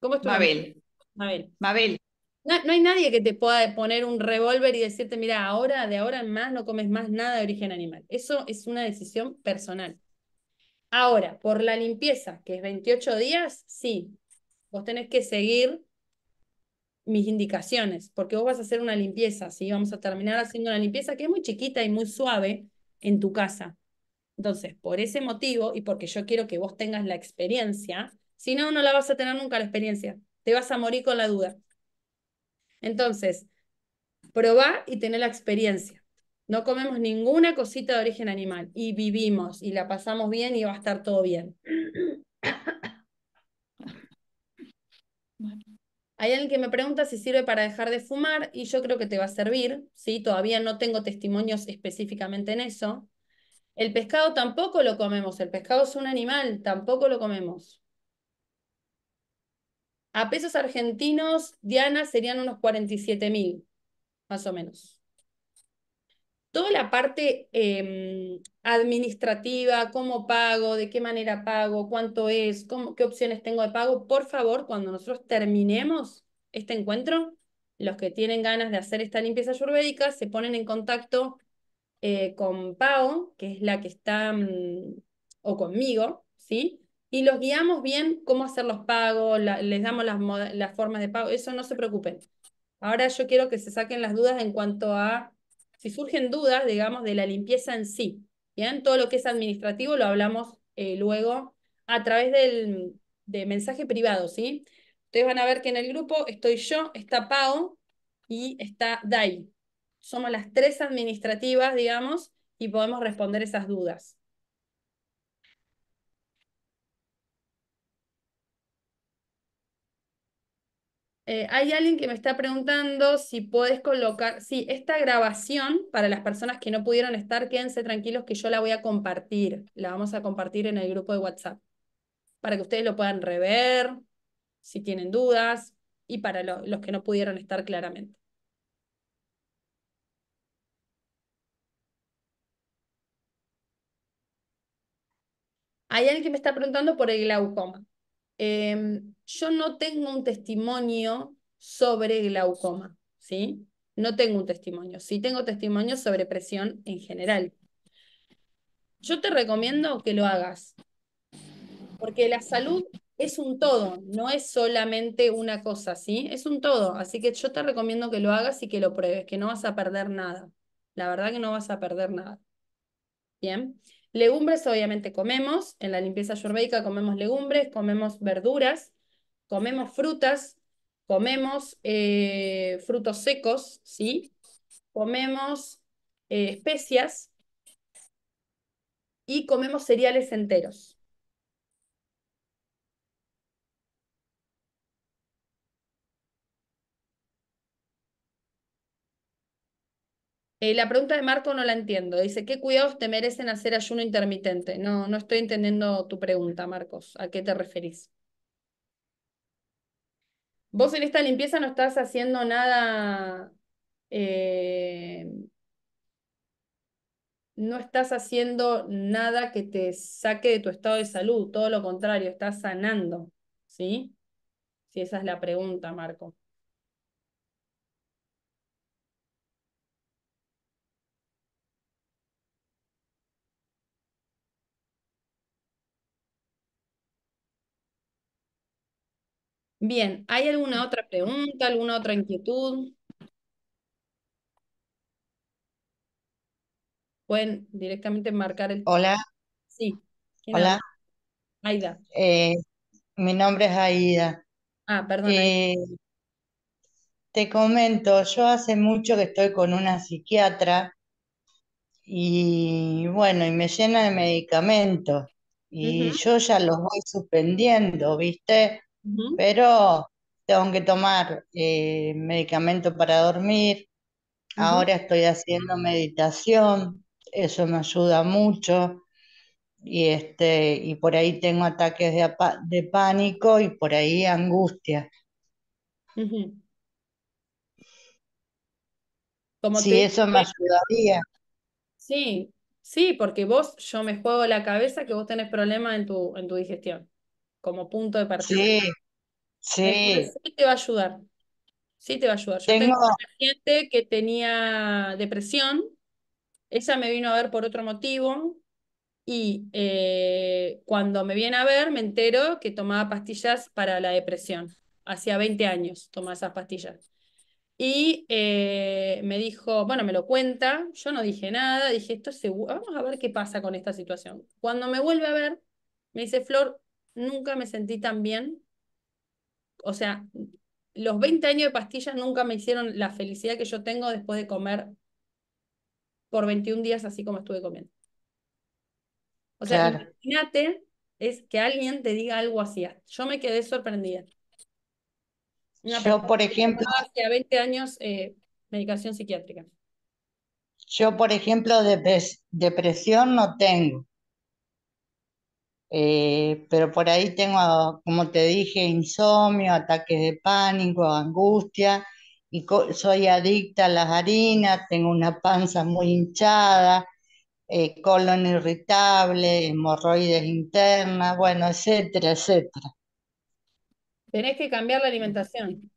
¿Cómo estás Mabel. Mabel. Mabel. No, no, hay nadie que te pueda poner un revólver y decirte, mira, ahora, de ahora en más, no comes más nada de origen animal. Eso es una decisión personal. Ahora, por la limpieza, que es 28 días, sí, vos tenés que seguir mis indicaciones, porque vos vas a hacer una limpieza, ¿sí? Vamos a terminar haciendo una limpieza que es muy chiquita y muy suave en tu casa. Entonces, por ese motivo y porque yo quiero que vos tengas la experiencia, si no, no la vas a tener nunca la experiencia. Te vas a morir con la duda. Entonces, probá y tené la experiencia no comemos ninguna cosita de origen animal y vivimos y la pasamos bien y va a estar todo bien. Hay alguien que me pregunta si sirve para dejar de fumar y yo creo que te va a servir, ¿sí? Todavía no tengo testimonios específicamente en eso. El pescado tampoco lo comemos, el pescado es un animal, tampoco lo comemos. A pesos argentinos, Diana, serían unos 47 mil, más o menos toda la parte em, administrativa, cómo pago, de qué manera pago, cuánto es, qué opciones tengo de pago, por favor, cuando nosotros terminemos este encuentro, los que tienen ganas de hacer esta limpieza ayurvédica se ponen en contacto eh, con Pau, que es la que está, mm, o conmigo, ¿sí? Y los guiamos bien cómo hacer los pagos, les damos las, las formas de pago, eso no se preocupen. Ahora yo quiero que se saquen las dudas en cuanto a si surgen dudas, digamos, de la limpieza en sí. Bien, todo lo que es administrativo lo hablamos eh, luego a través del de mensaje privado, ¿sí? Ustedes van a ver que en el grupo estoy yo, está Pau y está Dai. Somos las tres administrativas, digamos, y podemos responder esas dudas. Eh, hay alguien que me está preguntando si puedes colocar, sí, esta grabación para las personas que no pudieron estar, quédense tranquilos que yo la voy a compartir, la vamos a compartir en el grupo de WhatsApp, para que ustedes lo puedan rever, si tienen dudas, y para los que no pudieron estar claramente. Hay alguien que me está preguntando por el glaucoma. Em, yo no tengo un testimonio sobre glaucoma, ¿sí? No tengo un testimonio, sí tengo testimonio sobre presión en general. Yo te recomiendo que lo hagas, porque la salud es un todo, no es solamente una cosa, ¿sí? Es un todo, así que yo te recomiendo que lo hagas y que lo pruebes, que no vas a perder nada. La verdad que no vas a perder nada. Bien. Legumbres obviamente comemos, en la limpieza ayurvédica comemos legumbres, comemos verduras, comemos frutas, comemos eh, frutos secos, ¿sí? comemos eh, especias y comemos cereales enteros. Eh, la pregunta de Marco no la entiendo. Dice, ¿qué cuidados te merecen hacer ayuno intermitente? No, no estoy entendiendo tu pregunta, Marcos. ¿A qué te referís? Vos en esta limpieza no estás haciendo nada... Eh, no estás haciendo nada que te saque de tu estado de salud, todo lo contrario, estás sanando, ¿sí? Si esa es la pregunta, Marcos. Bien, ¿hay alguna mm. otra pregunta, alguna otra inquietud? Pueden directamente marcar el... Hola. Sí. Hola. Aida. Eh, mi nombre es Aida. Ah, perdón. Eh, te comento, yo hace mucho que estoy con una psiquiatra y bueno, y me llena de medicamentos y yo ya los voy suspendiendo, ¿viste? pero tengo que tomar eh, medicamento para dormir. Ahora estoy haciendo meditación, eso me ayuda mucho. Y, este, y por ahí tengo ataques de, pánico y por ahí angustia. Sí, eso me ayudaría. sí, sí, porque vos, yo me juego la cabeza que vos tenés problemas en tu, en tu digestión como punto de partida. Sí, sí. sí te va a ayudar. Sí te va a ayudar. Yo tengo... una paciente que tenía depresión, esa me vino a ver por otro motivo, y eh, cuando me viene a ver, me entero que tomaba pastillas para la depresión. Hacía 20 años tomaba esas pastillas. Y eh, me dijo, bueno, me lo cuenta, yo no dije nada, dije, esto seguro, vamos a ver qué pasa con esta situación. Cuando me vuelve a ver, me dice, Flor, nunca me sentí tan bien. O sea, los 20 años de pastillas nunca me hicieron la felicidad que yo tengo después de comer por 21 días así como estuve comiendo. O sea, imagínate es que alguien te diga algo así. Yo me quedé sorprendida. yo, por ejemplo, hace 20 años eh, medicación psiquiátrica. Yo, por ejemplo, depresión no tengo. Eh, pero por ahí tengo, como te dije, insomnio, ataques de pánico, angustia, y soy adicta a las harinas, tengo una panza muy hinchada, eh, colon irritable, hemorroides internas, bueno, etcétera, etcétera. Tenés que cambiar la alimentación.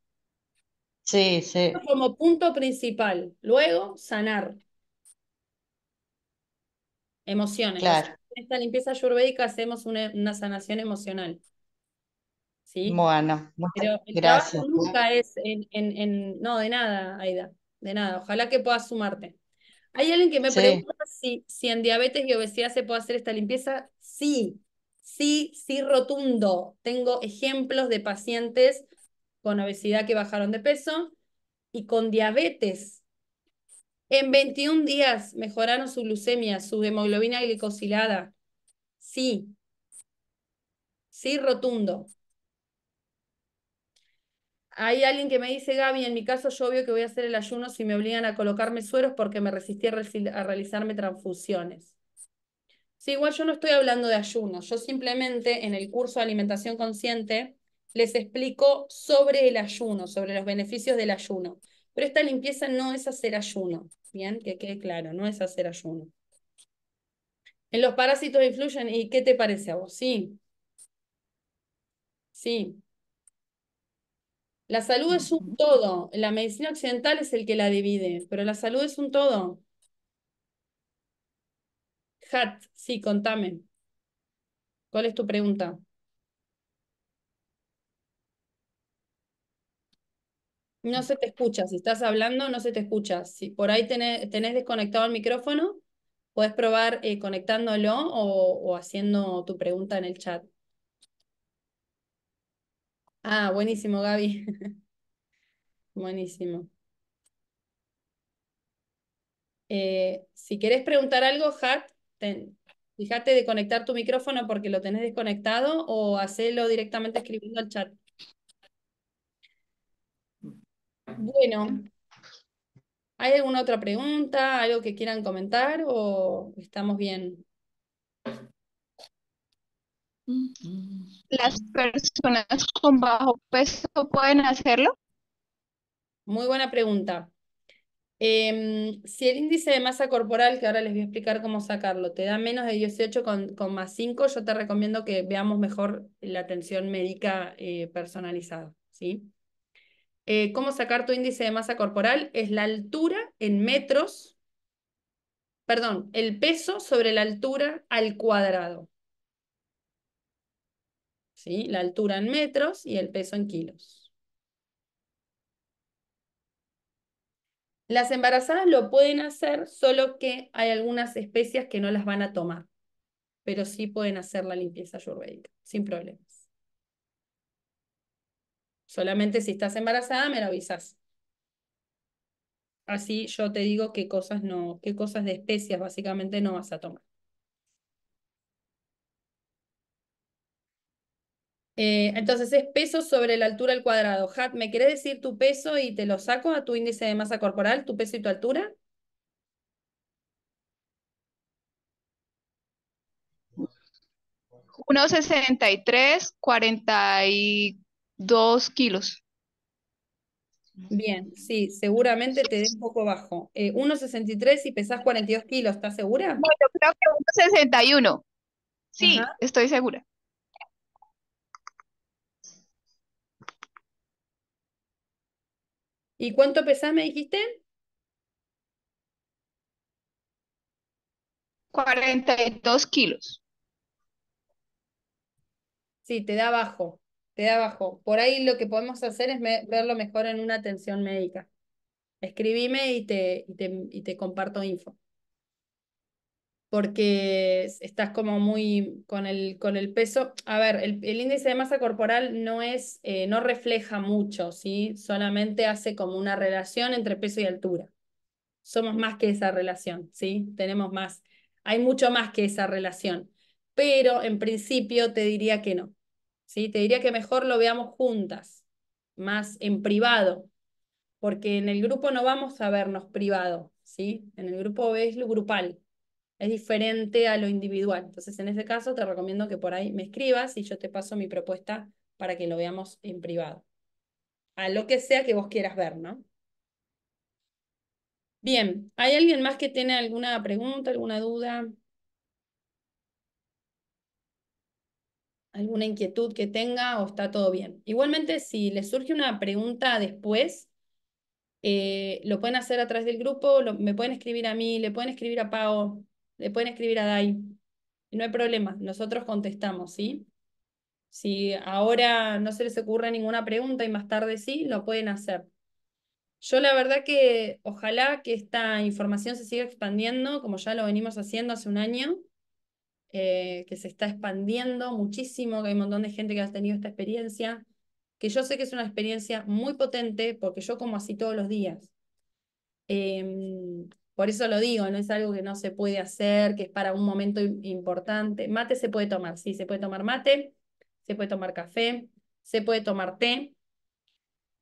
Sí, sí. Como punto principal. Luego, sanar. Emociones. Claro esta limpieza ayurvédica hacemos una, sanación emocional. ¿Sí? Moana. gracias. ¿eh? nunca es en, No, de nada, Aida, de nada. Ojalá que puedas sumarte. Hay alguien que me pregunta si, si en diabetes y obesidad se puede hacer esta limpieza. Sí, sí, sí, rotundo. Tengo ejemplos de pacientes con obesidad que bajaron de peso y con diabetes en 21 días mejoraron su glucemia, su hemoglobina glicosilada. Sí. Sí, rotundo. Hay alguien que me dice, Gaby, en mi caso yo obvio que voy a hacer el ayuno si me obligan a colocarme sueros porque me resistí a, a realizarme transfusiones. Sí, igual yo no estoy hablando de ayuno, yo simplemente en el curso de alimentación consciente les explico sobre el ayuno, sobre los beneficios del ayuno. Pero esta limpieza no es hacer ayuno, ¿bien? Que quede claro, no es hacer ayuno. En los parásitos influyen, ¿y qué te parece a vos? Sí. Sí. La salud es un todo, la medicina occidental es el que la divide, pero la salud es un todo. Hat, sí, contame. ¿Cuál es tu pregunta? No se te escucha, si estás hablando no se te escucha. Si por ahí tenés, desconectado el micrófono, puedes probar eh, conectándolo o, haciendo tu pregunta en el chat. Ah, buenísimo, Gaby. buenísimo. Eh, si querés preguntar algo, Hat, fíjate de conectar tu micrófono porque lo tenés desconectado o hacelo directamente escribiendo al chat. Bueno, ¿hay alguna otra pregunta, algo que quieran comentar o estamos bien? Mm-hmm. ¿Las personas con bajo peso pueden hacerlo? Muy buena pregunta. Em, si el índice de masa corporal, que ahora les voy a explicar cómo sacarlo, te da menos de 18,5, yo te recomiendo que veamos mejor la atención médica eh, personalizada, ¿sí? Eh, cómo sacar tu índice de masa corporal es la altura en metros, perdón, el peso sobre la altura al cuadrado. ¿Sí? La altura en metros y el peso en kilos. Las embarazadas lo pueden hacer, solo que hay algunas especias que no las van a tomar, pero sí pueden hacer la limpieza ayurvédica, sin problemas. Solamente si estás embarazada me lo avisas. Así yo te digo qué cosas no, qué cosas de especias básicamente no vas a tomar. Eh, entonces es peso sobre la altura al cuadrado. Hat, ¿me querés decir tu peso y te lo saco a tu índice de masa corporal, tu peso y tu altura? tres, cuarenta y dos kilos. Bien, sí, seguramente te dé un poco bajo. Eh, 1,63 y pesas 42 kilos, ¿estás segura? Bueno, creo que 1,61. Sí, estoy segura. ¿Y cuánto pesas me dijiste? 42 kilos. Sí, te da bajo te da bajo. Por ahí lo que podemos hacer es verlo mejor en una atención médica. Escribime y te, y te, comparto info. Porque estás como muy con el, con el peso. A ver, el, índice de masa corporal no es, eh, no refleja mucho, ¿sí? Solamente hace como una relación entre peso y altura. Somos más que esa relación, ¿sí? Tenemos más. Hay mucho más que esa relación. Pero en principio te diría que no te diría que mejor lo veamos juntas, más en privado, porque en el grupo no vamos a vernos privado, ¿sí? En el grupo es lo grupal, es diferente a lo individual. Entonces, en este caso, te recomiendo que por ahí me escribas y yo te paso mi propuesta para que lo veamos en privado. A lo que sea que vos quieras ver, ¿no? Bien, ¿hay alguien más que tiene alguna pregunta, alguna duda? alguna inquietud que tenga o está todo bien. Igualmente, si les surge una pregunta después, eh, lo pueden hacer a través del grupo, me pueden escribir a mí, le pueden escribir a Pau, le pueden escribir a Dai. No hay problema, nosotros contestamos, ¿sí? Si ahora no se les ocurre ninguna pregunta y más tarde sí, lo pueden hacer. Yo la verdad que ojalá que esta información se siga expandiendo, como ya lo venimos haciendo hace un año, eh, que se está expandiendo muchísimo, que hay un montón de gente que ha tenido esta experiencia, que yo sé que es una experiencia muy potente porque yo como así todos los días. Em, por eso lo digo, no es algo que no se puede hacer, que es para un momento importante. Mate se puede tomar, sí, se puede tomar mate, se puede tomar café, se puede tomar té,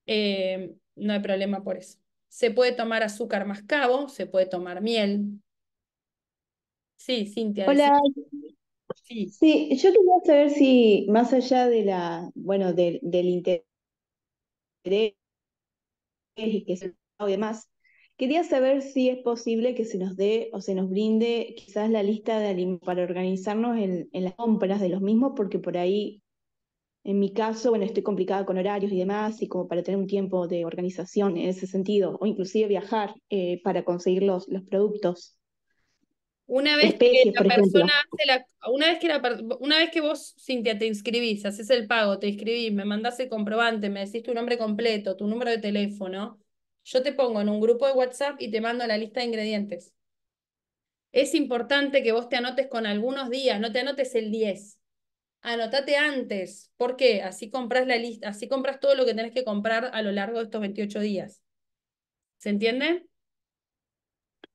em, no hay problema por eso. Se puede tomar azúcar mascabo, se puede tomar miel. Sí, Cintia. Hola, Sí. yo quería saber si más allá de la, bueno, del interés y que se y demás, quería saber si es posible que se nos dé o se nos brinde quizás la lista de para organizarnos en, las compras de los mismos, porque por ahí, en mi caso, bueno, estoy complicada con horarios y demás, y como para tener un tiempo de organización en ese sentido, o inclusive viajar eh, para conseguir los, los productos. Una vez que la persona hace la, una vez que una vez que vos, Cintia, te inscribís, haces el pago, te inscribís, me mandás el comprobante, me decís tu nombre completo, tu número de teléfono, yo te pongo en un grupo de WhatsApp y te mando la lista de ingredientes. Es importante que vos te anotes con algunos días, no te anotes el 10. Anotate antes. ¿Por qué? Así compras la lista, así compras todo lo que tenés que comprar a lo largo de estos 28 días. ¿Se entiende?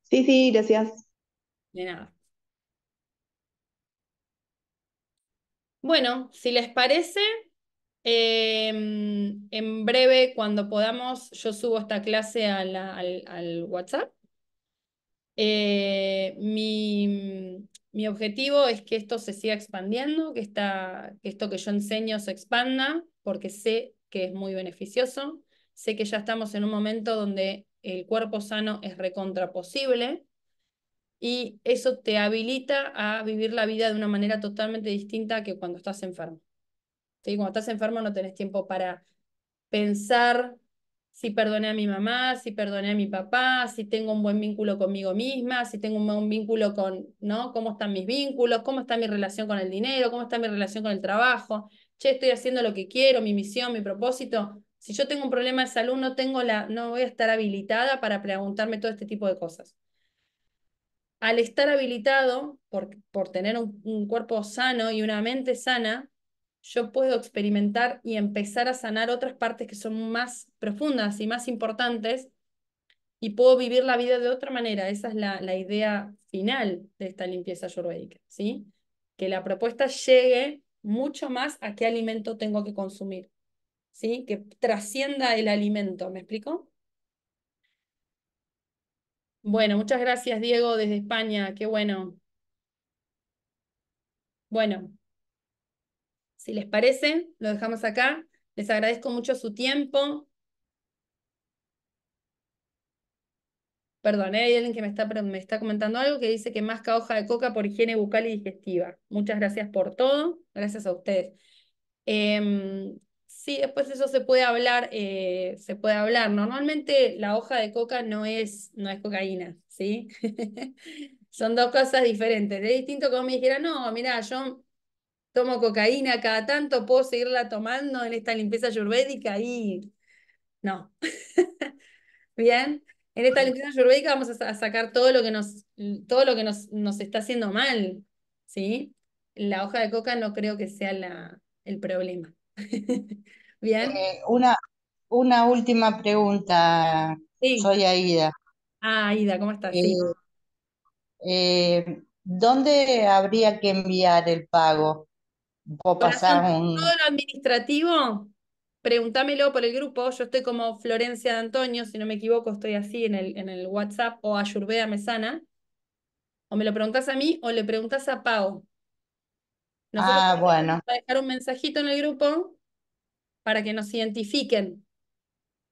Sí, sí, gracias nada. Bueno, si les parece, em, en breve, cuando podamos, yo subo esta clase al, WhatsApp. Eh, mi, mi, objetivo es que esto se siga expandiendo, que, esta, esto que yo enseño se expanda, porque sé que es muy beneficioso. Sé que ya estamos en un momento donde el cuerpo sano es recontra posible y eso te habilita a vivir la vida de una manera totalmente distinta que cuando estás enfermo. Cuando estás enfermo no tenés tiempo para pensar si perdoné a mi mamá, si perdoné a mi papá, si tengo un buen vínculo conmigo misma, si tengo un buen vínculo con, ¿no? ¿Cómo están mis vínculos? ¿Cómo está mi relación con el dinero? ¿Cómo está mi relación con el trabajo? Che, estoy haciendo lo que quiero, mi misión, mi propósito. Si yo tengo un problema de salud, no tengo la, no voy a estar habilitada para preguntarme todo este tipo de cosas al estar habilitado por, por tener un, cuerpo sano y una mente sana, yo puedo experimentar y empezar a sanar otras partes que son más profundas y más importantes y puedo vivir la vida de otra manera. Esa es la, la idea final de esta limpieza ayurvédica, ¿sí? Que la propuesta llegue mucho más a qué alimento tengo que consumir, ¿sí? Que trascienda el alimento, ¿me explico? Bueno, muchas gracias, Diego, desde España. Qué bueno. Bueno, si les parece, lo dejamos acá. Les agradezco mucho su tiempo. Perdón, ¿eh? hay alguien que me está, me está comentando algo que dice que más hoja de coca por higiene bucal y digestiva. Muchas gracias por todo. Gracias a ustedes. Em, Sí, después eh, pues, eso se puede hablar, eh, se puede hablar. Normalmente la hoja de coca no es, no es cocaína, ¿sí? Son dos cosas diferentes. Es distinto como me dijera, no, mira, yo tomo cocaína cada tanto, puedo seguirla tomando en esta limpieza ayurvédica y no. Bien, en esta limpieza ayurvédica vamos a, sacar todo lo que nos, todo lo que nos, nos está haciendo mal, ¿sí? La hoja de coca no creo que sea la, el problema. Bien. Eh, una, una última pregunta. Soy Aida. Ah, Aida, ¿cómo estás? Eh, eh, ¿dónde habría que enviar el pago? o pasar un... Todo lo administrativo, pregúntamelo por el grupo. Yo estoy como Florencia de Antonio, si no me equivoco, estoy así en el, en el WhatsApp o Ayurveda Mesana. O me lo preguntas a mí o le preguntas a Pau ah, bueno. Vamos a dejar un mensajito en el grupo para que nos identifiquen.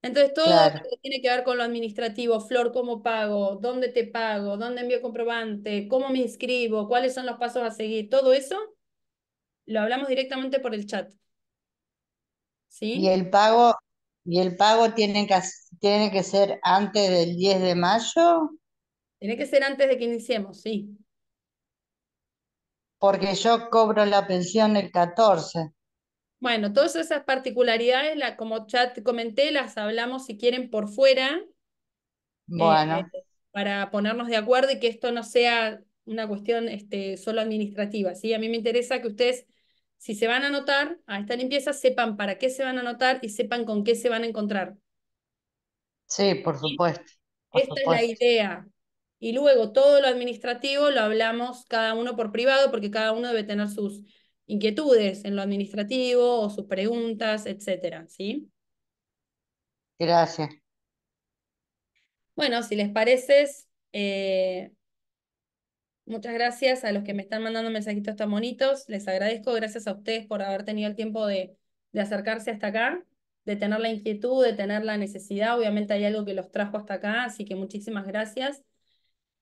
Entonces, todo que tiene que ver con lo administrativo, Flor, cómo pago, dónde te pago, dónde envío comprobante, cómo me inscribo, cuáles son los pasos a seguir, todo eso lo hablamos directamente por el chat. ¿Sí? Y el pago, y el pago tiene que, tiene que ser antes del 10 de mayo. Tiene que ser antes de que iniciemos, sí. Porque yo cobro la pensión el 14. Bueno, todas esas particularidades, la, como chat comenté, las hablamos si quieren por fuera. Este, bueno. para ponernos de acuerdo y que esto no sea una cuestión este, solo administrativa. ¿sí? A mí me interesa que ustedes, si se van a anotar a esta limpieza, sepan para qué se van a anotar y sepan con qué se van a encontrar. Sí, por supuesto. Esta es la idea y luego todo lo administrativo lo hablamos cada uno por privado porque cada uno debe tener sus inquietudes en lo administrativo o sus preguntas, etcétera, ¿sí? Gracias. Bueno, si les parece, eh, muchas gracias a los que me están mandando mensajitos tan bonitos. Les agradezco, gracias a ustedes por haber tenido el tiempo de acercarse hasta acá, de tener la inquietud, de tener la necesidad. Obviamente hay algo que los trajo hasta acá, así que muchísimas gracias.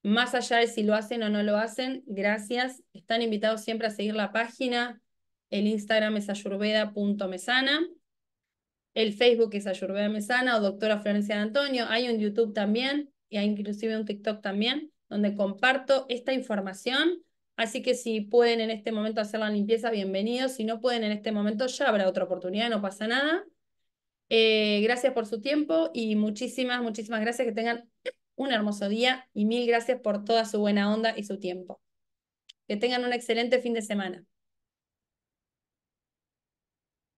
Más allá de si lo hacen o no lo hacen, gracias. Están invitados siempre a seguir la página. El Instagram es ayurveda.mesana. El Facebook es Ayurveda Mesana o Doctora Florencia de Antonio. Hay un YouTube también y hay inclusive un TikTok también donde comparto esta información. Así que si pueden en este momento hacer la limpieza, bienvenidos. Si no pueden en este momento, ya habrá otra oportunidad, no pasa nada. Eh, gracias por su tiempo y muchísimas, muchísimas gracias. Que tengan un hermoso día y mil gracias por toda su buena onda y su tiempo. Que tengan un excelente fin de semana.